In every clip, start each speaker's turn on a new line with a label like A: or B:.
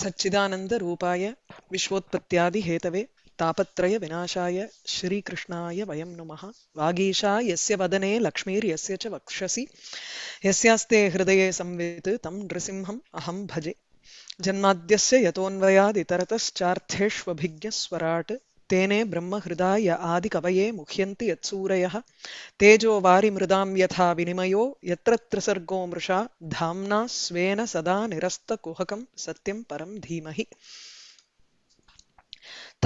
A: सच्चिदानन्दरूपाय विश्वोत्पत्त्यादिहेतवे तापत्रयविनाशाय श्रीकृष्णाय वयं नुमः वागीशा यस्य वदने लक्ष्मीर्यस्य च वक्षसि यस्यास्ते हृदये संवेत् तं नृसिंहम् अहं भजे जन्माद्यस्य यतोऽन्वयादितरतश्चार्थेष्वभिज्ञस्वराट् तेने ब्रह्महृदाय आदिकवये मुह्यन्ति यत्सूरयः तेजो वारिमृदां यथा विनिमयो यत्र त्रिसर्गो मृषा धाम्ना स्वेन सदा निरस्तकुहकं सत्यं परं धीमहि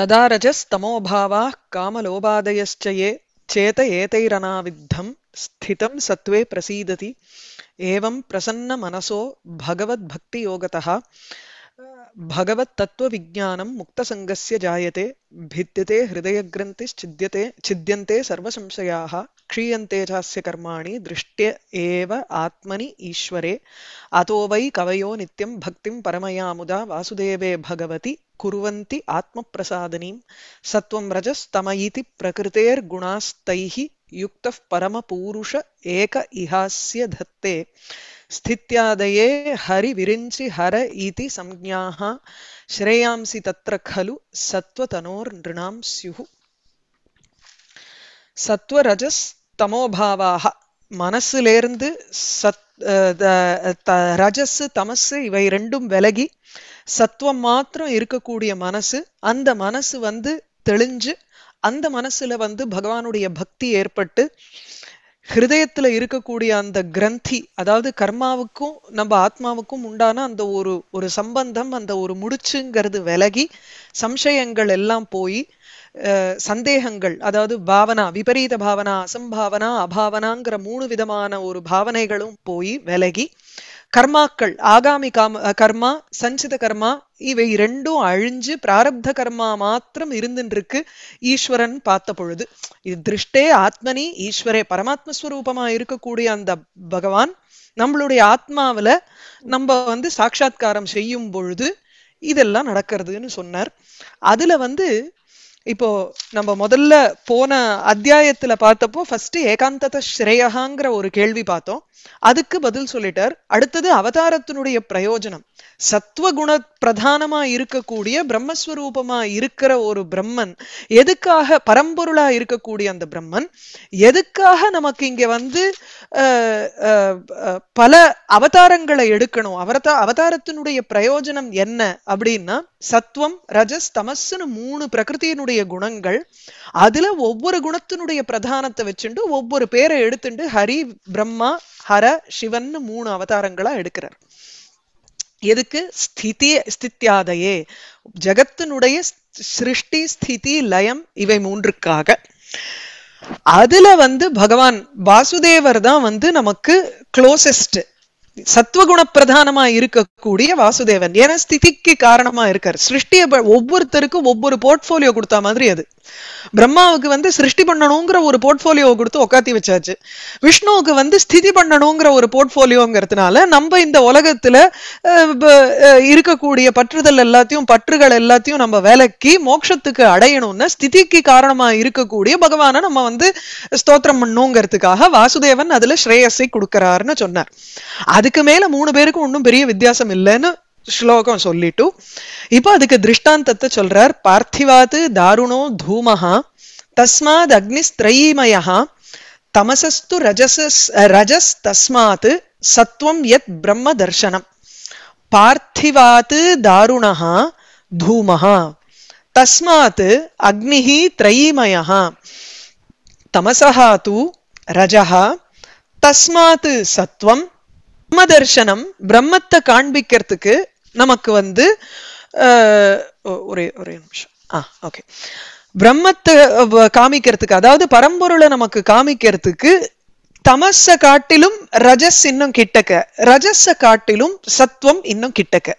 A: तदा रजस्तमोभावाः कामलोपादयश्च ये चेत एतैरनाविद्धं स्थितं सत्त्वे प्रसीदति एवं प्रसन्नमनसो भगवद्भक्तियोगतः भगवत्तत्व विज्ञानं मुक्तसङ्गस्य जायते भिद्यते हृदयग्रन्थिश्छिद्यते छिद्यन्ते सर्वसंशयाः क्षीयन्ते चास्य कर्माणि दृष्ट्य एव आत्मनि ईश्वरे अतो वै कवयो नित्यं भक्तिं परमया मुदा वासुदेवे भगवति कुर्वन्ति आत्मप्रसादनीं सत्त्वं रजस्तम इति प्रकृतेर्गुणास्तैः युक्तः परमपूरुष एक इहास्य धत्ते स्थित्यादये हरिविरिञ्चि हर इति संज्ञाः श्रेयांसि तत्र खलु सत्त्वतनोर्नृणां स्युः சத்வரஜஸ்தமோபாவாக மனசுலேருந்து சத் ரஜஸ் தமசு இவை ரெண்டும் விலகி சத்துவம் மாத்திரம் இருக்கக்கூடிய மனசு அந்த மனசு வந்து தெளிஞ்சு அந்த மனசுல வந்து பகவானுடைய பக்தி ஏற்பட்டு ஹிருதயத்துல இருக்கக்கூடிய அந்த கிரந்தி அதாவது கர்மாவுக்கும் நம்ம ஆத்மாவுக்கும் உண்டான அந்த ஒரு ஒரு சம்பந்தம் அந்த ஒரு முடிச்சுங்கிறது விலகி சம்சயங்கள் எல்லாம் போய் சந்தேகங்கள் அதாவது பாவனா விபரீத பாவனா அசம்பாவனா அபாவனாங்கிற மூணு விதமான ஒரு பாவனைகளும் போய் விலகி கர்மாக்கள் ஆகாமி காம கர்மா சஞ்சித கர்மா இவை ரெண்டும் அழிஞ்சு பிராரப்த கர்மா மாத்திரம் இருந்துருக்கு ஈஸ்வரன் பார்த்த பொழுது இது திருஷ்டே ஆத்மனி ஈஸ்வரே பரமாத்மஸ்வரூபமா இருக்கக்கூடிய அந்த பகவான் நம்மளுடைய ஆத்மாவில நம்ம வந்து சாட்சா்காரம் செய்யும் பொழுது இதெல்லாம் நடக்கிறதுன்னு சொன்னார் அதுல வந்து இப்போ நம்ம முதல்ல போன அத்தியாயத்துல பார்த்தப்போ ஃபர்ஸ்ட் ஏகாந்தத ஸ்ரேயகாங்கிற ஒரு கேள்வி பார்த்தோம் அதுக்கு பதில் சொல்லிட்டார் அடுத்தது அவதாரத்தினுடைய பிரயோஜனம் சத்துவகுண பிரதானமா இருக்கக்கூடிய பிரம்மஸ்வரூபமா இருக்கிற ஒரு பிரம்மன் எதுக்காக பரம்பொருளா இருக்கக்கூடிய அந்த பிரம்மன் எதுக்காக நமக்கு இங்க வந்து பல அவதாரங்களை எடுக்கணும் அவரதா அவதாரத்தினுடைய பிரயோஜனம் என்ன அப்படின்னா சத்வம் ரஜஸ் தமஸ்ன்னு மூணு பிரகிருத்தியினுடைய அவனுடைய குணங்கள் அதுல ஒவ்வொரு குணத்தினுடைய பிரதானத்தை வச்சுட்டு ஒவ்வொரு பேரை எடுத்துட்டு ஹரி பிரம்மா ஹர சிவன் மூணு அவதாரங்களா எடுக்கிறார் எதுக்கு ஸ்திதி ஸ்தித்யாதையே ஜகத்தினுடைய சிருஷ்டி ஸ்திதி லயம் இவை மூன்றுக்காக அதுல வந்து பகவான் வாசுதேவர் தான் வந்து நமக்கு க்ளோசஸ்ட் சத்துவகுண பிரதானமா இருக்கக்கூடிய வாசுதேவன் ஏன்னா ஸ்திதிக்கு காரணமா இருக்கார் சிருஷ்டிய ஒவ்வொருத்தருக்கும் ஒவ்வொரு போர்ட்போலியோ கொடுத்த மாதிரி அது பிரம்மாவுக்கு வந்து சிருஷ்டி பண்ணணுங்கிற ஒரு போர்ட்போலியோ கொடுத்து உக்காத்தி வச்சாச்சு விஷ்ணுவுக்கு வந்து ஸ்திதி பண்ணணுங்கிற ஒரு போர்ட்போலியோங்கிறதுனால நம்ம இந்த உலகத்துல இருக்கக்கூடிய பற்றுதல் எல்லாத்தையும் பற்றுகள் எல்லாத்தையும் நம்ம விலக்கி மோட்சத்துக்கு அடையணும்னு ஸ்திதிக்கு காரணமா இருக்கக்கூடிய பகவானை நம்ம வந்து ஸ்தோத்திரம் பண்ணுங்கிறதுக்காக வாசுதேவன் அதுல ஸ்ரேயஸை கொடுக்கிறாருன்னு சொன்னார் அது அதுக்கு மேல மூணு பேருக்கும் ஒன்றும் பெரிய வித்தியாசம் இல்லைன்னு ஸ்லோகம் சொல்லிட்டு இப்போ அதுக்கு திருஷ்டாந்தத்தை சொல்றார் பார்த்திவாத்து தாருணோ தூமஹா தஸ்மாத் அக்னிஸ்திரயீமயா தமசஸ்து ரஜசஸ் ரஜஸ் தஸ்மாத் சத்வம் எத் பிரம்ம தர்சனம் பார்த்திவாத்து தாருணா தூமஹா தஸ்மாத் அக்னிஹி திரயீமயः தமசஹா தூ ரஜஹா தஸ்மாத் சத்வம் பிரம்மதர்ஷனம் தர்சனம் பிரம்மத்தை காண்பிக்கிறதுக்கு நமக்கு வந்து ஒரே ஒரே நிமிஷம் ஆ ஓகே பிரம்மத்தை காமிக்கிறதுக்கு அதாவது பரம்பொருளை நமக்கு காமிக்கிறதுக்கு தமச காட்டிலும் ரஜஸ் இன்னும் கிட்டக்க ரஜஸ காட்டிலும் சத்துவம் இன்னும் கிட்டக்க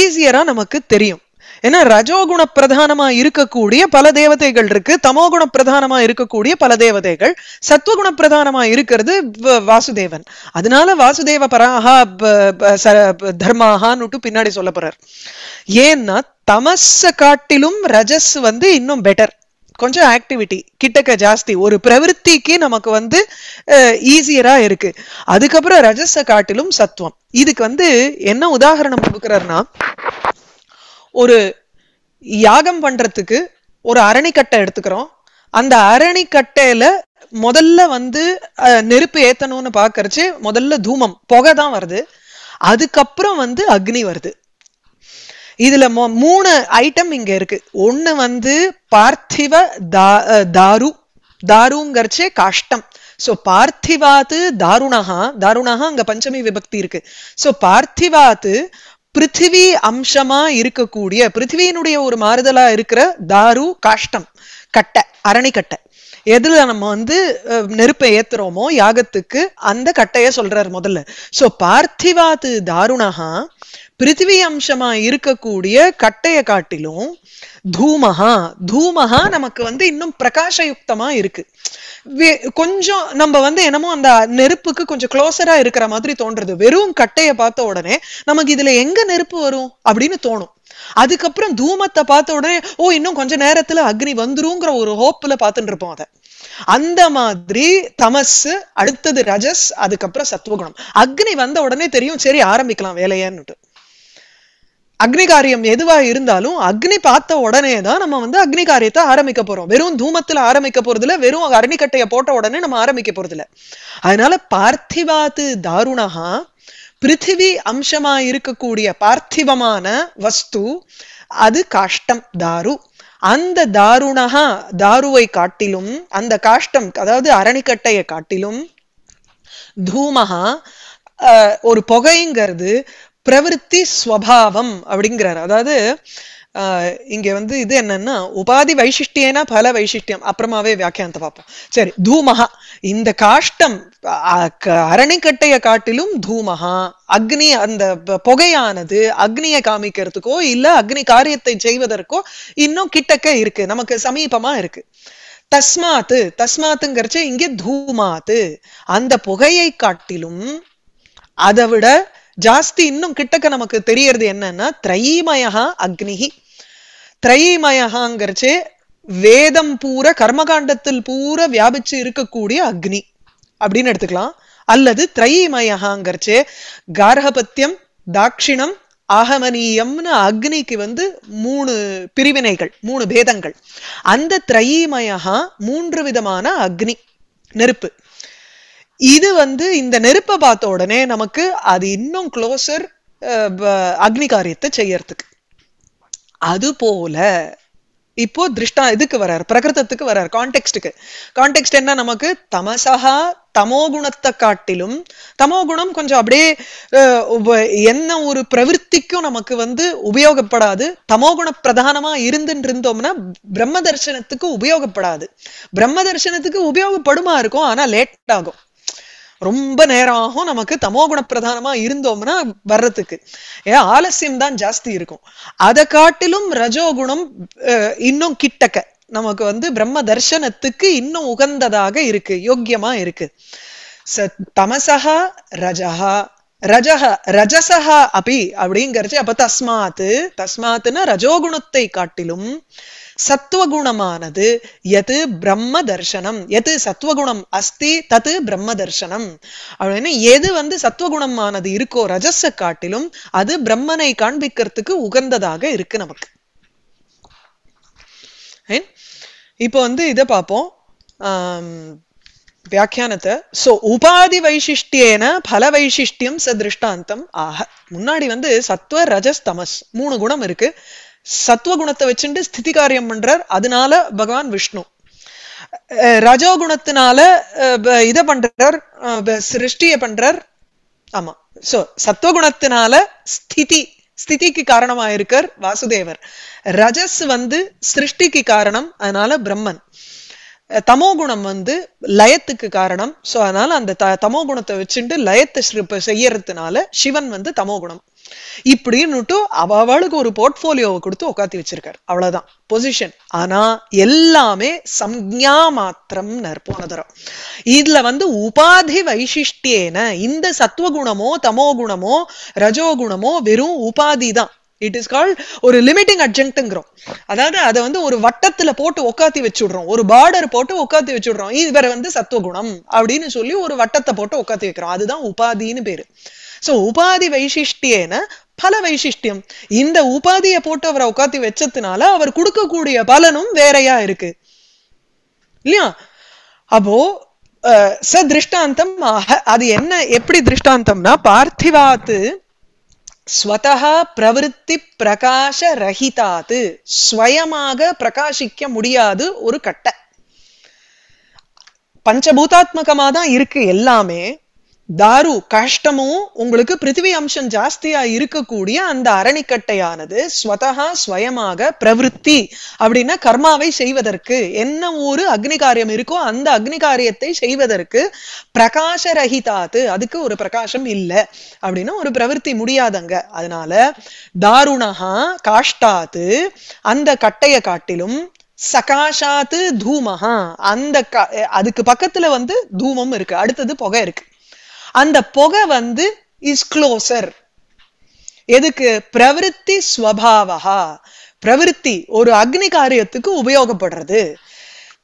A: ஈஸியரா நமக்கு தெரியும் ஏன்னா ரஜோகுண பிரதானமா இருக்கக்கூடிய பல தேவதைகள் இருக்கு தமோகுண பிரதானமா இருக்கக்கூடிய பல தேவதைகள் சத்வகுண பிரதானமா இருக்கிறது வாசுதேவன் அதனால வாசுதேவ பராகா தர்மாகான்னு பின்னாடி சொல்ல போறார் ஏன்னா தமஸ காட்டிலும் ரஜஸ் வந்து இன்னும் பெட்டர் கொஞ்சம் ஆக்டிவிட்டி கிட்டக்க ஜாஸ்தி ஒரு பிரவருத்திக்கு நமக்கு வந்து ஈஸியரா இருக்கு அதுக்கப்புறம் ரஜஸ காட்டிலும் சத்துவம் இதுக்கு வந்து என்ன உதாரணம் கொடுக்குறாருன்னா ஒரு யாகம் பண்றதுக்கு ஒரு அரணிக்கட்டை எடுத்துக்கிறோம் அந்த அரணிக்கட்டையில முதல்ல வந்து நெருப்பு ஏத்தணும்னு பாக்கறச்சு முதல்ல தூமம் புகை தான் வருது அதுக்கப்புறம் வந்து அக்னி வருது இதுல மூணு ஐட்டம் இங்க இருக்கு ஒண்ணு வந்து பார்த்திவ தா தாரு தாருங்கிறச்சே காஷ்டம் சோ பார்த்திவாத்து தாருணகா தாருணகா அங்க பஞ்சமி விபக்தி இருக்கு சோ பார்த்திவாத்து பிருத்திவி அம்சமா இருக்கக்கூடிய பிருத்திவியினுடைய ஒரு மாறுதலா இருக்கிற தாரு காஷ்டம் கட்டை அரணிக்கட்டை எதுல நம்ம வந்து நெருப்பை ஏத்துறோமோ யாகத்துக்கு அந்த கட்டைய சொல்றாரு முதல்ல சோ பார்த்திவாத்து தாருணகா பிருத்திவி அம்சமா இருக்கக்கூடிய கட்டையை காட்டிலும் தூமஹா தூமஹா நமக்கு வந்து இன்னும் பிரகாஷயுக்தமா இருக்கு கொஞ்சம் நம்ம வந்து என்னமோ அந்த நெருப்புக்கு கொஞ்சம் க்ளோசரா இருக்கிற மாதிரி தோன்றது வெறும் கட்டையை பார்த்த உடனே நமக்கு இதுல எங்க நெருப்பு வரும் அப்படின்னு தோணும் அதுக்கப்புறம் தூமத்தை பார்த்த உடனே ஓ இன்னும் கொஞ்ச நேரத்துல அக்னி வந்துருங்கிற ஒரு ஹோப்ல பார்த்துட்டு இருப்போம் அதை அந்த மாதிரி தமஸ் அடுத்தது ரஜஸ் அதுக்கப்புறம் சத்துவகுணம் அக்னி வந்த உடனே தெரியும் சரி ஆரம்பிக்கலாம் வேலையான்னுட்டு அக்னி காரியம் எதுவாக இருந்தாலும் அக்னி பார்த்த உடனே தான் நம்ம வந்து அக்னி காரியத்தை ஆரம்பிக்க போறோம் வெறும் தூமத்தில் ஆரம்பிக்க போறதுல வெறும் அரணிக்கட்டையை போட்ட உடனே நம்ம ஆரம்பிக்க போறதில்ல அதனால பார்த்திவாத்து தாருணகா பிருத்திவி அம்சமா இருக்கக்கூடிய பார்த்திவமான வஸ்து அது காஷ்டம் தாரு அந்த தாருணகா தாருவை காட்டிலும் அந்த காஷ்டம் அதாவது அரணிக்கட்டையை காட்டிலும் தூமகா ஒரு புகைங்கிறது பிரவருத்தி ஸ்வபாவம் அப்படிங்கிறார் அதாவது இங்க வந்து இது என்னன்னா உபாதி வைசிஷ்டியனா பல வைசிஷ்டியம் அப்புறமாவே வியாக்கியானத்தை பார்ப்போம் சரி தூமகா இந்த காஷ்டம் அரணிக்கட்டைய காட்டிலும் தூமகா அக்னி அந்த புகையானது அக்னியை காமிக்கிறதுக்கோ இல்ல அக்னி காரியத்தை செய்வதற்கோ இன்னும் கிட்டக்க இருக்கு நமக்கு சமீபமா இருக்கு தஸ்மாத்து தஸ்மாத்துங்கிறச்ச இங்கே தூமாத்து அந்த புகையை காட்டிலும் அதை விட ஜாஸ்தி இன்னும் கிட்டக்க நமக்கு தெரியறது என்னன்னா திரைமயகா அக்னிகி திரைமயகாங்கிறச்சே வேதம் பூர கர்மகாண்டத்தில் பூர வியாபிச்சு இருக்கக்கூடிய அக்னி அப்படின்னு எடுத்துக்கலாம் அல்லது திரைமயகாங்கிறச்சே கார்கபத்தியம் தாட்சிணம் ஆகமனியம்னு அக்னிக்கு வந்து மூணு பிரிவினைகள் மூணு பேதங்கள் அந்த திரைமயகா மூன்று விதமான அக்னி நெருப்பு இது வந்து இந்த நெருப்பை பார்த்த உடனே நமக்கு அது இன்னும் க்ளோசர் அக்னி காரியத்தை செய்யறதுக்கு அது போல இப்போ திருஷ்டா இதுக்கு வர்றாரு பிரகிருதத்துக்கு வர்றாரு கான்டெக்ட்டுக்கு கான்டெக்ட் என்ன நமக்கு தமசகா தமோ குணத்தை காட்டிலும் தமோ குணம் கொஞ்சம் அப்படியே என்ன ஒரு பிரவிற்த்திக்கும் நமக்கு வந்து உபயோகப்படாது தமோ குண பிரதானமா இருந்துன்னு இருந்தோம்னா பிரம்ம தர்சனத்துக்கு உபயோகப்படாது பிரம்ம தர்சனத்துக்கு உபயோகப்படுமா இருக்கும் ஆனா லேட் ஆகும் ரொம்ப நேரம் ஆகும் நமக்கு தமோ குண பிரதானமா இருந்தோம்னா வர்றதுக்கு ஏன் ஆலசியம் தான் ஜாஸ்தி இருக்கும் அதை காட்டிலும் ரஜோகுணம் இன்னும் கிட்டக்க நமக்கு வந்து பிரம்ம தர்சனத்துக்கு இன்னும் உகந்ததாக இருக்கு யோக்கியமா இருக்கு ச தமசா ரஜஹா ரஜஹ ரஜசஹா அபி அப்படிங்கிறது அப்ப தஸ்மாத்து தஸ்மாத்துன்னா ரஜோகுணத்தை காட்டிலும் சத்துவகுணமானது எது பிரம்ம தர்சனம் எது சத்துவகுணம் அஸ்தி தத்து பிரம்ம தர்சனம் அப்படின்னு எது வந்து சத்துவகுணமானது இருக்கோ ரஜச காட்டிலும் அது பிரம்மனை காண்பிக்கிறதுக்கு உகந்ததாக இருக்கு நமக்கு இப்போ வந்து இதை பார்ப்போம் வியாக்கியானத்தை சோ உபாதி வைசிஷ்டியேன பல வைசிஷ்டியம் ச திருஷ்டாந்தம் ஆக முன்னாடி வந்து சத்வ ரஜஸ் தமஸ் மூணு குணம் இருக்கு சத்துவகுணத்தை வச்சுட்டு ஸ்திதி காரியம் பண்றார் அதனால பகவான் விஷ்ணு ரஜோகுணத்தினால இதை பண்றார் சிருஷ்டிய பண்றார் ஆமா சோ சத்துவகுணத்தினால ஸ்திதி ஸ்திதிக்கு காரணமா இருக்கார் வாசுதேவர் ரஜஸ் வந்து சிருஷ்டிக்கு காரணம் அதனால பிரம்மன் தமோ குணம் வந்து லயத்துக்கு காரணம் சோ அதனால அந்த த தமோ குணத்தை வச்சுட்டு லயத்தை செய்யறதுனால சிவன் வந்து தமோ குணம் இப்படின்னுட்டு அவளுக்கு ஒரு போர்ட்ஃபோலியோவை கொடுத்து உட்காத்தி வச்சிருக்காரு அவ்வளவுதான் பொசிஷன் ஆனா எல்லாமே சம்ஞா மாத்திரம் நற்போன இதுல வந்து உபாதி வைசிஷ்டேன இந்த சத்துவகுணமோ தமோகுணமோ ரஜோகுணமோ வெறும் உபாதி தான் இட் இஸ் கால் ஒரு லிமிட்டிங் அட்ஜங்க்ங்கிறோம் அதாவது அதை வந்து ஒரு வட்டத்துல போட்டு உக்காத்தி வச்சுடுறோம் ஒரு பார்டர் போட்டு உக்காத்தி வச்சுடுறோம் இவர் வந்து சத்துவகுணம் அப்படின்னு சொல்லி ஒரு வட்டத்தை போட்டு உக்காத்தி வைக்கிறோம் அதுதான் உபாதின்னு பேரு சோ உபாதி வைசிஷ்டியன பல வைசிஷ்டியம் இந்த உபாதியை போட்டு அவரை உட்காத்தி வச்சதுனால அவர் கொடுக்கக்கூடிய பலனும் வேறையா இருக்கு இல்லையா அப்போ ச திருஷ்டாந்தம் அது என்ன எப்படி திருஷ்டாந்தம்னா பார்த்திவாத்து ஸ்வதக பிரவருத்தி பிரகாஷ ரஹிதாது ஸ்வயமாக பிரகாசிக்க முடியாது ஒரு கட்டை பஞ்சபூதாத்மகமாக தான் இருக்கு எல்லாமே தாரு காஷ்டமும் உங்களுக்கு பிருத்திவி அம்சம் ஜாஸ்தியா இருக்கக்கூடிய அந்த அரணிக்கட்டையானது ஸ்வதகா ஸ்வயமாக பிரவருத்தி அப்படின்னா கர்மாவை செய்வதற்கு என்ன ஒரு அக்னி காரியம் இருக்கோ அந்த அக்னி காரியத்தை செய்வதற்கு பிரகாச ரஹிதாத்து அதுக்கு ஒரு பிரகாசம் இல்லை அப்படின்னா ஒரு பிரவருத்தி முடியாதங்க அதனால தாருணகா காஷ்டாத்து அந்த கட்டையை காட்டிலும் சகாஷாத்து தூமஹா அந்த அதுக்கு பக்கத்துல வந்து தூமம் இருக்கு அடுத்தது புகை இருக்கு அந்த புகை வந்து இஸ் க்ளோசர் எதுக்கு பிரவருத்தி ஸ்வபாவா பிரவருத்தி ஒரு அக்னி காரியத்துக்கு உபயோகப்படுறது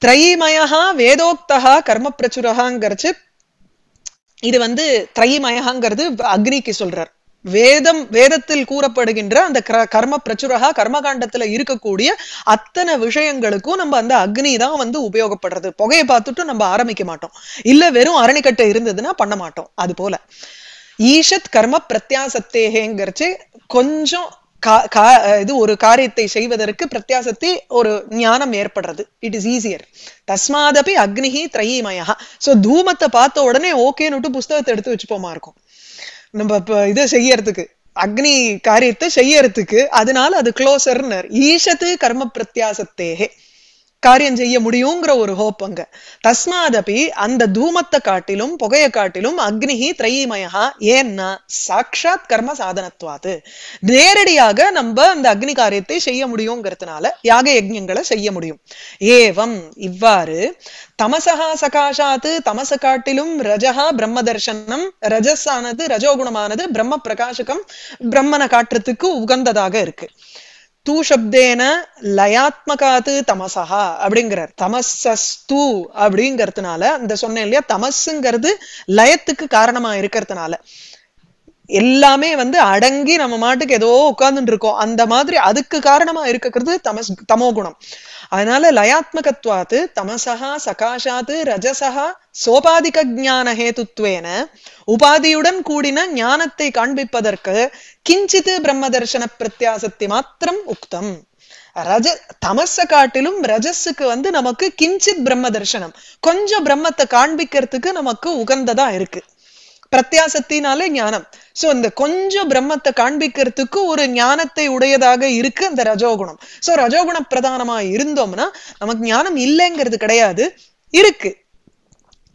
A: திரைமயா வேதோக்தகா கர்ம பிரச்சுரகாங்கிறச்சு இது வந்து திரைமயகாங்கிறது அக்னிக்கு சொல்றார் வேதம் வேதத்தில் கூறப்படுகின்ற அந்த கர்ம பிரச்சுரகா கர்மகாண்டத்துல இருக்கக்கூடிய அத்தனை விஷயங்களுக்கும் நம்ம அந்த அக்னி தான் வந்து உபயோகப்படுறது புகையை பார்த்துட்டு நம்ம ஆரம்பிக்க மாட்டோம் இல்ல வெறும் அரணிக்கட்டை இருந்ததுன்னா பண்ண மாட்டோம் அது போல ஈஷத் கர்ம பிரத்யாசத்தேகேங்கிறச்சு கொஞ்சம் இது ஒரு காரியத்தை செய்வதற்கு பிரத்யாசத்தை ஒரு ஞானம் ஏற்படுறது இட் இஸ் ஈஸியர் தஸ்மாதபி அக்னிஹி திரையீமயா சோ தூமத்தை பார்த்த உடனே ஓகேன்னுட்டு புஸ்தகத்தை எடுத்து வச்சுப்போமா இருக்கும் நம்ம இப்போ இதை செய்யறதுக்கு அக்னி காரியத்தை செய்யறதுக்கு அதனால அது க்ளோசர்னர் ஈஷத்து கர்ம பிரத்யாசத்தேகே காரியம் செய்ய முடியுங்கிற ஒரு ஹோப் அங்க தஸ்மாதபி அந்த தூமத்தை காட்டிலும் புகையை காட்டிலும் அக்னிஹி திரையமயா ஏன்னா சாட்சாத் கர்ம சாதனத்துவாது நேரடியாக நம்ம அந்த அக்னி காரியத்தை செய்ய முடியுங்கிறதுனால யாக யஜங்களை செய்ய முடியும் ஏவம் இவ்வாறு தமசகா சகாஷாத்து தமச காட்டிலும் ரஜகா பிரம்ம தர்சனம் ரஜஸானது ரஜோகுணமானது பிரம்ம பிரகாசகம் பிரம்மனை காட்டுறதுக்கு உகந்ததாக இருக்கு தூ சப்தேன லயாத்மகாத்து தமசஹா அப்படிங்கிறார் தமசஸ்து அப்படிங்கிறதுனால அந்த சொன்னேன் இல்லையா தமசுங்கிறது லயத்துக்கு காரணமா இருக்கிறதுனால எல்லாமே வந்து அடங்கி நம்ம மாட்டுக்கு ஏதோ உட்கார்ந்துட்டு இருக்கோம் அந்த மாதிரி அதுக்கு காரணமா இருக்கிறது தமஸ் தமோ குணம் அதனால லயாத்மகத்வாத்து தமசகா சகாஷாத்து ரஜசா சோபாதிக ஜான ஹேதுத்வேன உபாதியுடன் கூடின ஞானத்தை காண்பிப்பதற்கு கிஞ்சித்து பிரம்ம தர்சன பிரத்யாசத்தை மாத்திரம் உக்தம் ரஜ தமச காட்டிலும் ரஜஸுக்கு வந்து நமக்கு கிஞ்சித் பிரம்ம தர்சனம் கொஞ்சம் பிரம்மத்தை காண்பிக்கிறதுக்கு நமக்கு உகந்ததா இருக்கு பிரத்தியாசத்தினாலே ஞானம் சோ இந்த கொஞ்சம் பிரம்மத்தை காண்பிக்கிறதுக்கு ஒரு ஞானத்தை உடையதாக இருக்கு அந்த ரஜோகுணம் சோ ரஜோகுண பிரதானமா இருந்தோம்னா நமக்கு ஞானம் இல்லைங்கிறது கிடையாது இருக்கு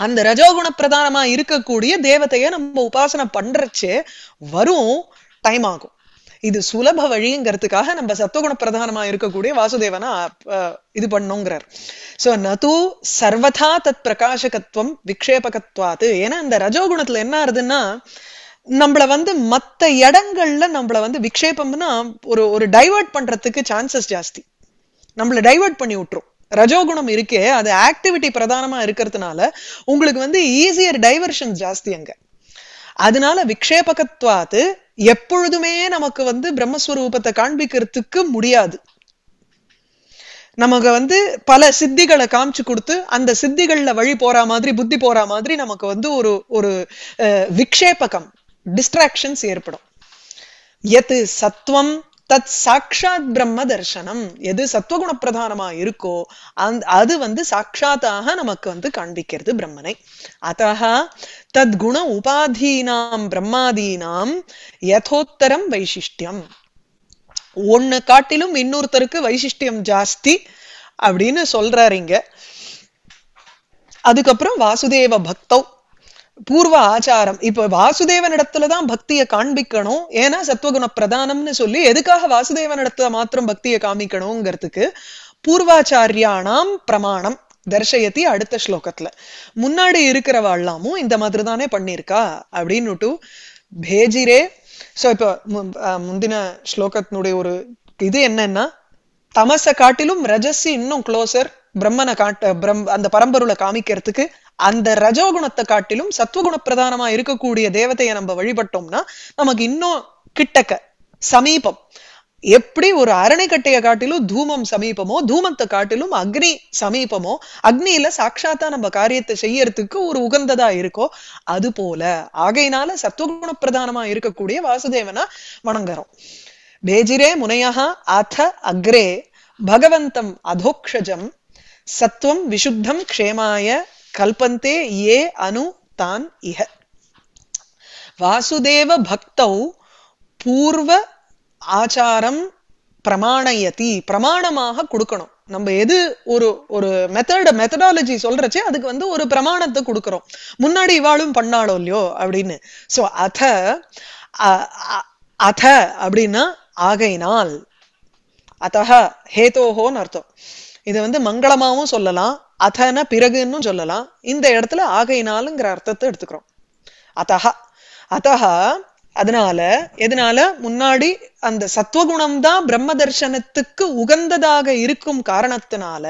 A: அந்த ரஜோகுண பிரதானமா இருக்கக்கூடிய தேவதைய நம்ம உபாசனை பண்றச்சு வரும் டைம் ஆகும் இது சுலப வழிங்கிறதுக்காக நம்ம சத்துவகுண பிரதானமா இருக்கக்கூடிய வாசுதேவனா இது பண்ணுங்கிறார் சோ நது சர்வதா தத் பிரகாசகத்துவம் விக்ஷேபகத்வாது ஏன்னா இந்த ரஜோகுணத்துல என்ன ஆறுதுன்னா நம்மள வந்து மத்த இடங்கள்ல நம்மள வந்து விக்ஷேபம்னா ஒரு ஒரு டைவர்ட் பண்றதுக்கு சான்சஸ் ஜாஸ்தி நம்மள டைவர்ட் பண்ணி விட்டுரும் ரஜோகுணம் இருக்கே அது ஆக்டிவிட்டி பிரதானமா இருக்கிறதுனால உங்களுக்கு வந்து ஈஸியர் டைவர்ஷன் ஜாஸ்தி அங்க அதனால விக்ஷேபகத்வாது எப்பொழுதுமே நமக்கு வந்து பிரம்மஸ்வரூபத்தை காண்பிக்கிறதுக்கு முடியாது நமக்கு வந்து பல சித்திகளை காமிச்சு கொடுத்து அந்த சித்திகள்ல வழி போற மாதிரி புத்தி போற மாதிரி நமக்கு வந்து ஒரு ஒரு விக்ஷேபகம் டிஸ்ட்ராக்ஷன்ஸ் ஏற்படும் எது சத்வம் தத் சாட்சாத் பிரம்ம தர்சனம் எது சத்துவகுண பிரதானமா இருக்கோ அந் அது வந்து சாட்சாத்தாக நமக்கு வந்து காண்பிக்கிறது பிரம்மனை அத்தகா குண உபாதீனாம் பிரம்மாதீனாம் யதோத்தரம் வைசிஷ்டியம் ஒன்னு காட்டிலும் இன்னொருத்தருக்கு வைசிஷ்டியம் ஜாஸ்தி அப்படின்னு சொல்றாரு இங்க அதுக்கப்புறம் வாசுதேவ பக்தவ் பூர்வ ஆச்சாரம் இப்ப வாசுதேவனிடத்துலதான் பக்தியை காண்பிக்கணும் ஏன்னா சத்வகுண பிரதானம்னு சொல்லி எதுக்காக வாசுதேவனிடத்துல மாத்திரம் பக்தியை காமிக்கணுங்கிறதுக்கு பூர்வாச்சாரியானாம் பிரமாணம் தர்ஷயத்தி அடுத்த ஸ்லோகத்துல முன்னாடி இருக்கிறவாழ்லாமும் இந்த மாதிரி தானே பண்ணியிருக்கா அப்படின்னுட்டு பேஜிரே சோ இப்ப முந்தின ஸ்லோகத்தினுடைய ஒரு இது என்னன்னா தமச காட்டிலும் ரஜஸ் இன்னும் க்ளோசர் பிரம்மனை காட்ட பிரம் அந்த பரம்பொருளை காமிக்கிறதுக்கு அந்த ரஜோகுணத்தை காட்டிலும் சத்துவகுண பிரதானமா இருக்கக்கூடிய தேவதையை நம்ம வழிபட்டோம்னா நமக்கு இன்னும் கிட்டக்க சமீபம் எப்படி ஒரு அரணைக்கட்டையை காட்டிலும் தூமம் சமீபமோ தூமத்தை காட்டிலும் அக்னி சமீபமோ அக்னியில சாட்சாத்தா நம்ம காரியத்தை செய்யறதுக்கு ஒரு உகந்ததா இருக்கோ அது போல ஆகையினால சத்துவகுண பிரதானமா இருக்கக்கூடிய வாசுதேவனா வணங்குறோம் பேஜிரே முனையா அத அக்ரே பகவந்தம் அதோக்ஷஜம் சத்துவம் விசுத்தம் க்ஷேமாய கல்பந்தே ஏ அனு தான் இஹ வாசுதேவ பக்தௌ பூர்வ ஆச்சாரம் பிரமாணயதி பிரமாணமாக கொடுக்கணும் நம்ம எது ஒரு ஒரு மெத்தட மெத்தடாலஜி சொல்றச்சே அதுக்கு வந்து ஒரு பிரமாணத்தை கொடுக்கறோம் முன்னாடி இவாளும் பண்ணாளோ இல்லையோ அப்படின்னு சோ அத அத அப்படின்னா ஆகையினால் அத்தஹ ஹேதோஹோன்னு அர்த்தம் இதை வந்து மங்களமாவும் சொல்லலாம் அதன பிறகுன்னு சொல்லலாம் இந்த இடத்துல ஆகையினாலுங்கிற அர்த்தத்தை எடுத்துக்கிறோம் அத்தஹா அத்தஹா அதனால எதனால முன்னாடி அந்த சத்வகுணம் தான் பிரம்ம தர்சனத்துக்கு உகந்ததாக இருக்கும் காரணத்தினால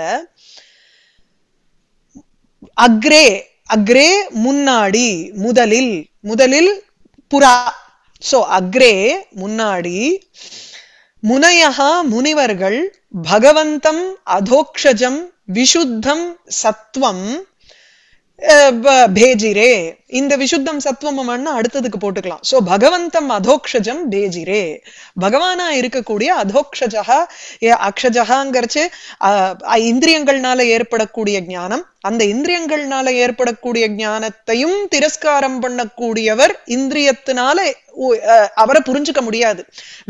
A: அக்ரே அக்ரே முன்னாடி முதலில் முதலில் புறா சோ அக்ரே முன்னாடி முனையகா முனிவர்கள் பகவந்தம் அதோக்ஷஜம் விஷுத்தம் சத்வம் பேஜிரே இந்த விஷுத்தம் சத்வம் சத்வமம்னா அடுத்ததுக்கு போட்டுக்கலாம் சோ பகவந்தம் அதோக்ஷஜம் பேஜிரே பகவானா இருக்கக்கூடிய அதோக்ஷஜா அக்ஷஜகாங்கிறச்சு இந்திரியங்கள்னால ஏற்படக்கூடிய ஞானம் அந்த இந்திரியங்கள்னால ஏற்படக்கூடிய ஞானத்தையும் திரஸ்காரம் பண்ணக்கூடியவர் இந்திரியத்தினால அவரை புரிஞ்சுக்க முடியாது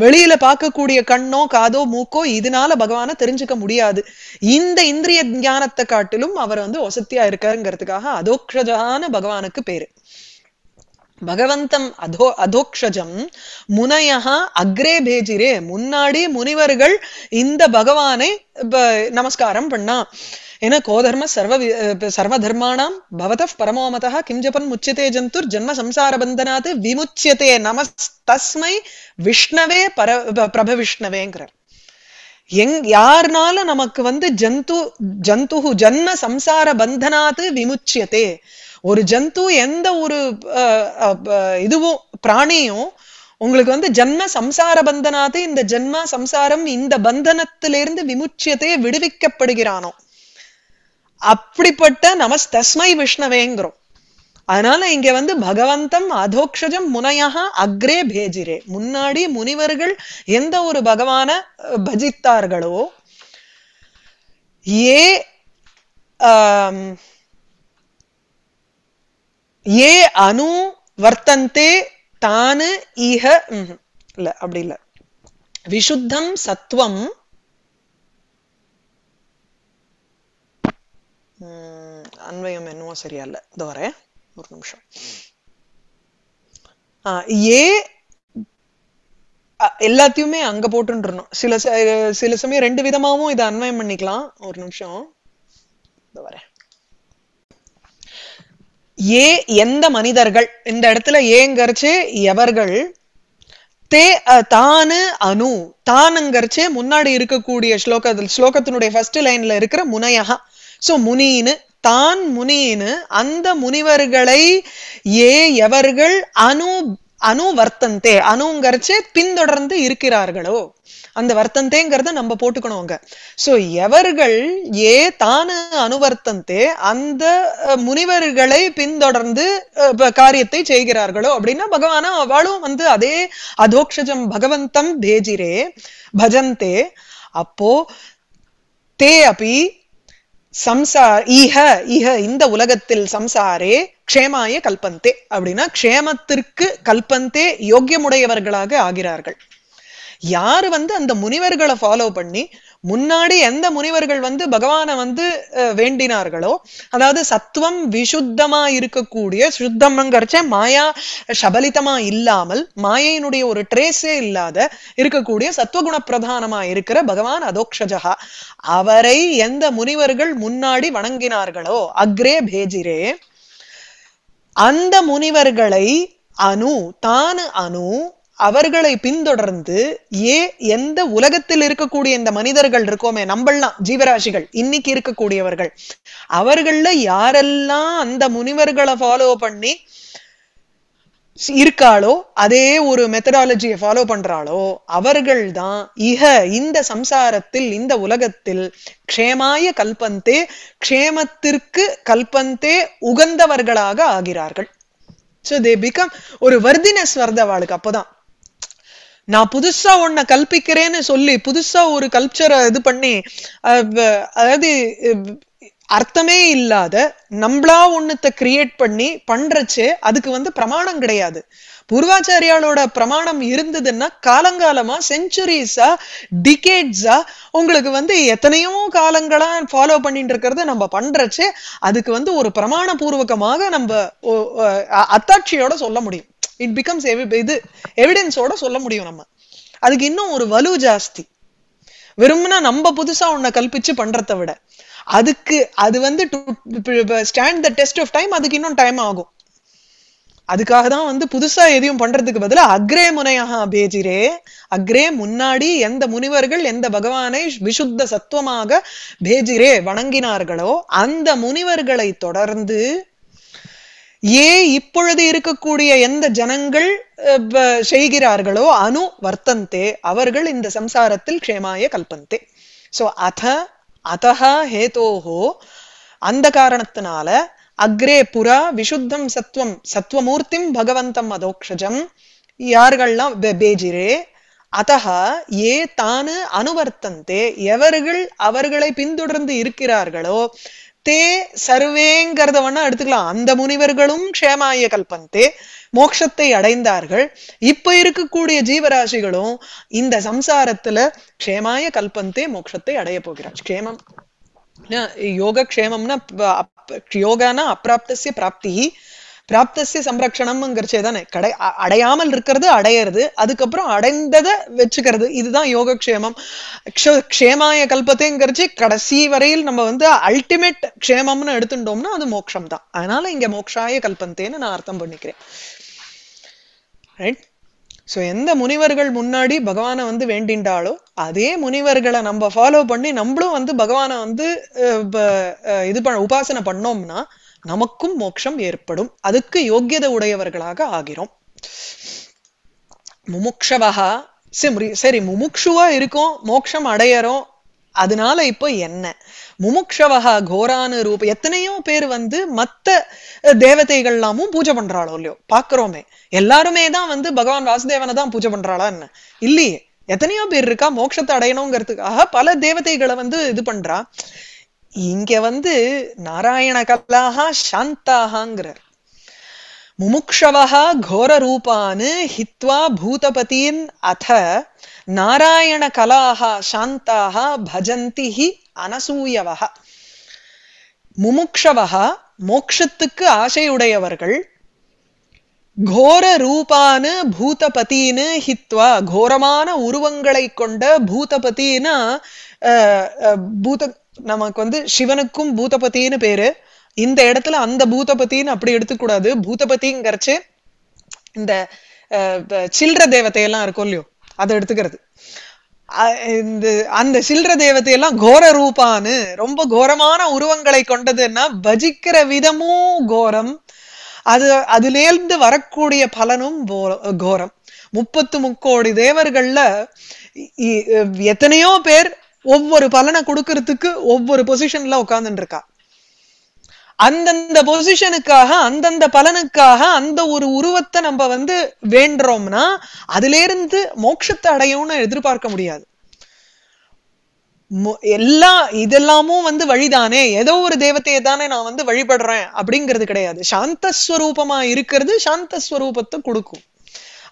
A: வெளியில பார்க்கக்கூடிய கண்ணோ காதோ மூக்கோ இதனால பகவான தெரிஞ்சுக்க முடியாது இந்த இந்திரிய ஞானத்தை காட்டிலும் அவர் வந்து ஒசத்தியா இருக்காருங்கிறதுக்காக அதோக்ஷஜான பகவானுக்கு பேரு பகவந்தம் அதோ அதோக்ஷஜம் முனையா அக்ரே பேஜிரே முன்னாடி முனிவர்கள் இந்த பகவானை நமஸ்காரம் பண்ணா ஏன்னா கோதர்ம சர்வ சர்வதர்மாணாம் பவத பரமோமதா கிம் ஜபன் முச்சியதே ஜந்துர் ஜென்ம சம்சார பந்தனாத் விமுச்சியதே நம தஸ்மை விஷ்ணவே பர பிரப விஷ்ணவேங்கிறார் எங் யாருனால நமக்கு வந்து ஜந்து ஜந்து ஜன்ம சம்சார பந்தனாத் விமுச்சியதே ஒரு ஜந்து எந்த ஒரு இதுவும் பிராணியும் உங்களுக்கு வந்து ஜன்ம சம்சார பந்தனாத்து இந்த ஜென்ம சம்சாரம் இந்த பந்தனத்திலிருந்து விமுச்சியத்தையே விடுவிக்கப்படுகிறானோ அப்படிப்பட்ட நமஸ்தஸ்மை விஷ்ணவேங்கிறோம் அதனால இங்க வந்து பகவந்தம் அதோக்ஷஜம் முனையாக அக்ரே பேஜிரே முன்னாடி முனிவர்கள் எந்த ஒரு பகவான பஜித்தார்களோ ஏ ஏ அணு வர்த்தந்தே தானு ஈக இல்ல அப்படி இல்ல விஷுத்தம் சத்துவம் சரியா இல்ல இந்த வர ஒரு நிமிஷம் ஏ எல்லாத்தையுமே அங்க போட்டு சில சில சமயம் ரெண்டு விதமாவும் இதை அன்வயம் பண்ணிக்கலாம் ஒரு நிமிஷம் ஏ எந்த மனிதர்கள் இந்த இடத்துல ஏங்கரிச்சு எவர்கள் தே தானு அணு தானுங்கரிச்சு முன்னாடி இருக்கக்கூடிய ஸ்லோகத்தில் ஸ்லோகத்தினுடைய ஃபர்ஸ்ட் லைன்ல இருக்கிற முனையகா ஸோ முனின்னு தான் முனின்னு அந்த முனிவர்களை ஏ எவர்கள் அணு அணு வர்த்தந்தே அணுங்கிறச்சே பின்தொடர்ந்து இருக்கிறார்களோ அந்த வர்த்தந்தேங்கிறத நம்ம போட்டுக்கணும் அங்க சோ எவர்கள் ஏ தானு அணுவர்த்தந்தே அந்த முனிவர்களை பின்தொடர்ந்து காரியத்தை செய்கிறார்களோ அப்படின்னா பகவானா அவளும் வந்து அதே அதோக்ஷஜம் பகவந்தம் பேஜிரே பஜந்தே அப்போ தே அப்படி சம்சா ஈஹ ஈஹ இந்த உலகத்தில் சம்சாரே க்ஷேமாய கல்பந்தே அப்படின்னா க்ஷேமத்திற்கு கல்பந்தே யோக்கியமுடையவர்களாக ஆகிறார்கள் யாரு வந்து அந்த முனிவர்களை ஃபாலோ பண்ணி முன்னாடி எந்த முனிவர்கள் வந்து பகவானை வந்து வேண்டினார்களோ அதாவது சத்துவம் விசுத்தமா இருக்கக்கூடிய சுத்தம்ங்கிறச்ச மாயா சபலிதமா இல்லாமல் மாயையினுடைய ஒரு ட்ரேஸே இல்லாத இருக்கக்கூடிய சத்துவகுண பிரதானமா இருக்கிற பகவான் அதோக்ஷஜா அவரை எந்த முனிவர்கள் முன்னாடி வணங்கினார்களோ அக்ரே பேஜிரே அந்த முனிவர்களை அணு தான் அணு அவர்களை பின்தொடர்ந்து ஏ எந்த உலகத்தில் இருக்கக்கூடிய இந்த மனிதர்கள் இருக்கோமே நம்மளாம் ஜீவராசிகள் இன்னைக்கு இருக்கக்கூடியவர்கள் அவர்கள்ல யாரெல்லாம் அந்த முனிவர்களை ஃபாலோ பண்ணி இருக்காளோ அதே ஒரு மெத்தடாலஜியை ஃபாலோ பண்றாளோ அவர்கள் தான் இக இந்த சம்சாரத்தில் இந்த உலகத்தில் க்ஷேமாய கல்பந்தே க்ஷேமத்திற்கு கல்பந்தே உகந்தவர்களாக ஆகிறார்கள் ஸோ தே பிகம் ஒரு வர்தினஸ் வருது அவளுக்கு அப்போதான் நான் புதுசா உன்னை கல்பிக்கிறேன்னு சொல்லி புதுசா ஒரு கல்ச்சரை இது பண்ணி அதாவது அர்த்தமே இல்லாத நம்மளா ஒண்ணுத்த கிரியேட் பண்ணி பண்றச்சு அதுக்கு வந்து பிரமாணம் கிடையாது பூர்வாச்சாரியாலோட பிரமாணம் இருந்ததுன்னா காலங்காலமா செஞ்சுரிஸா டிகேட்ஸா உங்களுக்கு வந்து எத்தனையோ காலங்களா ஃபாலோ பண்ணிட்டு இருக்கிறத நம்ம பண்றச்சு அதுக்கு வந்து ஒரு பிரமாண பூர்வகமாக நம்ம அத்தாட்சியோட சொல்ல முடியும் இட் பிகம்ஸ் இது எவிடென்ஸோட சொல்ல முடியும் நம்ம அதுக்கு இன்னும் ஒரு வலு ஜாஸ்தி வெறும்னா நம்ம புதுசா உன்னை கல்பிச்சு பண்றதை விட அதுக்கு அது வந்து stand the test of time அதுக்கு இன்னும் டைம் ஆகும் அதுக்காக தான் வந்து புதுசா எதையும் பண்றதுக்கு பதிலாக அக்ரே முனையாக பேஜிரே அக்ரே முன்னாடி எந்த முனிவர்கள் எந்த பகவானை விசுத்த சத்துவமாக பேஜிரே வணங்கினார்களோ அந்த முனிவர்களை தொடர்ந்து ஏன் இப்பொழுது இருக்கக்கூடிய எந்த ஜனங்கள் செய்கிறார்களோ அணு வர்த்தந்தே அவர்கள் இந்த சம்சாரத்தில் க்ஷேமாய கல்பந்தே சோ அத அத்தா ஹேதோஹோ அந்த காரணத்தினால அக்ரே புறா விஷுத்தம் சத்வம் சத்வமூர்த்திம் பகவந்தம் அதோக்ஷஜம் யார்கள்லாம் பேஜிரே ஏ தானு அனுவர்த்தந்தே எவர்கள் அவர்களை பின்தொடர்ந்து இருக்கிறார்களோ தே சர்வேங்கிறத வேணா எடுத்துக்கலாம் அந்த முனிவர்களும் க்ஷேமாய கல்பந்தே மோக்ஷத்தை அடைந்தார்கள் இப்ப இருக்கக்கூடிய ஜீவராசிகளும் இந்த சம்சாரத்துல க்ஷேமாய கல்பந்தே மோட்சத்தை அடைய போகிறார் க்ஷேமம் யோக க்ஷேமம்னா யோகானா அப்பிராப்தசிய பிராப்தி பிராப்தசிய சம்ரக்ஷணம்ங்கிறச்சே தானே கடை அடையாமல் இருக்கிறது அடையிறது அதுக்கப்புறம் அடைந்ததை வச்சுக்கிறது இதுதான் யோகக்ஷேமம் க்ஷேமாய கல்பத்தைங்கிறச்சு கடைசி வரையில் நம்ம வந்து அல்டிமேட் க்ஷேமம்னு எடுத்துட்டோம்னா அது மோக்ஷம் தான் அதனால இங்க மோக்ஷாய கல்பந்தேன்னு நான் அர்த்தம் பண்ணிக்கிறேன் ரைட் ஸோ எந்த முனிவர்கள் முன்னாடி பகவானை வந்து வேண்டின்றாலோ அதே முனிவர்களை நம்ம ஃபாலோ பண்ணி நம்மளும் வந்து பகவானை வந்து இது பண்ண உபாசனை பண்ணோம்னா நமக்கும் மோட்சம் ஏற்படும் அதுக்கு யோக்கியதை உடையவர்களாக ஆகிறோம் முமுக்ஷவகா சரி சரி முமுக்ஷுவா இருக்கும் மோட்சம் அடையறோம் அதனால இப்போ என்ன முமுக்ஷவகா கோரானு ரூப எத்தனையோ பேர் வந்து மத்த தேவதைகள்லாமும் பூஜை பண்றாளோ இல்லையோ பாக்குறோமே எல்லாருமே தான் வந்து பகவான் வாசுதேவனை தான் பூஜை பண்றாளா என்ன இல்லையே எத்தனையோ பேர் இருக்கா மோட்சத்தை அடையணுங்கிறதுக்காக பல தேவதைகளை வந்து இது பண்றா இங்க வந்து நாராயண கலாகா சாந்தாகாங்கிறார் முமுக்ஷவா கோர ரூபான் ஹித்வா பூதபதீன் அத நாராயண கலாஹா சாந்தாக பஜந்தி ஹி அனசூயவா முமுக்ஷவா மோக்ஷத்துக்கு ஆசையுடையவர்கள் கோர ரூபானு பூதபத்தின்னு ஹித்வா கோரமான உருவங்களை கொண்ட பூதபத்தின்னா பூத நமக்கு வந்து சிவனுக்கும் பூதபத்தின்னு பேரு இந்த இடத்துல அந்த பூதபத்தின்னு அப்படி எடுத்துக்கூடாது பூதபதிங்கிறச்சு இந்த சில்ற தேவத்தையெல்லாம் இருக்கும் இல்லையோ அதை எடுத்துக்கிறது இந்த அந்த சில்ற தேவத்தையெல்லாம் கோர ரூபான்னு ரொம்ப கோரமான உருவங்களை கொண்டதுன்னா பஜிக்கிற விதமும் கோரம் அது அதுலேருந்து வரக்கூடிய பலனும் கோரம் முப்பத்து முக்கோடி தேவர்கள்ல எத்தனையோ பேர் ஒவ்வொரு பலனை கொடுக்கறதுக்கு ஒவ்வொரு பொசிஷன்ல உட்கார்ந்துட்டு இருக்கா அந்தந்த பொசிஷனுக்காக அந்தந்த பலனுக்காக அந்த ஒரு உருவத்தை நம்ம வந்து வேண்டுறோம்னா அதுல இருந்து மோட்சத்தை அடையும்னு எதிர்பார்க்க முடியாது எல்லா இதெல்லாமும் வந்து வழிதானே ஏதோ ஒரு தேவத்தையே தானே நான் வந்து வழிபடுறேன் அப்படிங்கிறது கிடையாது சாந்தஸ்வரூபமா இருக்கிறது சாந்தஸ்வரூபத்தை கொடுக்கும்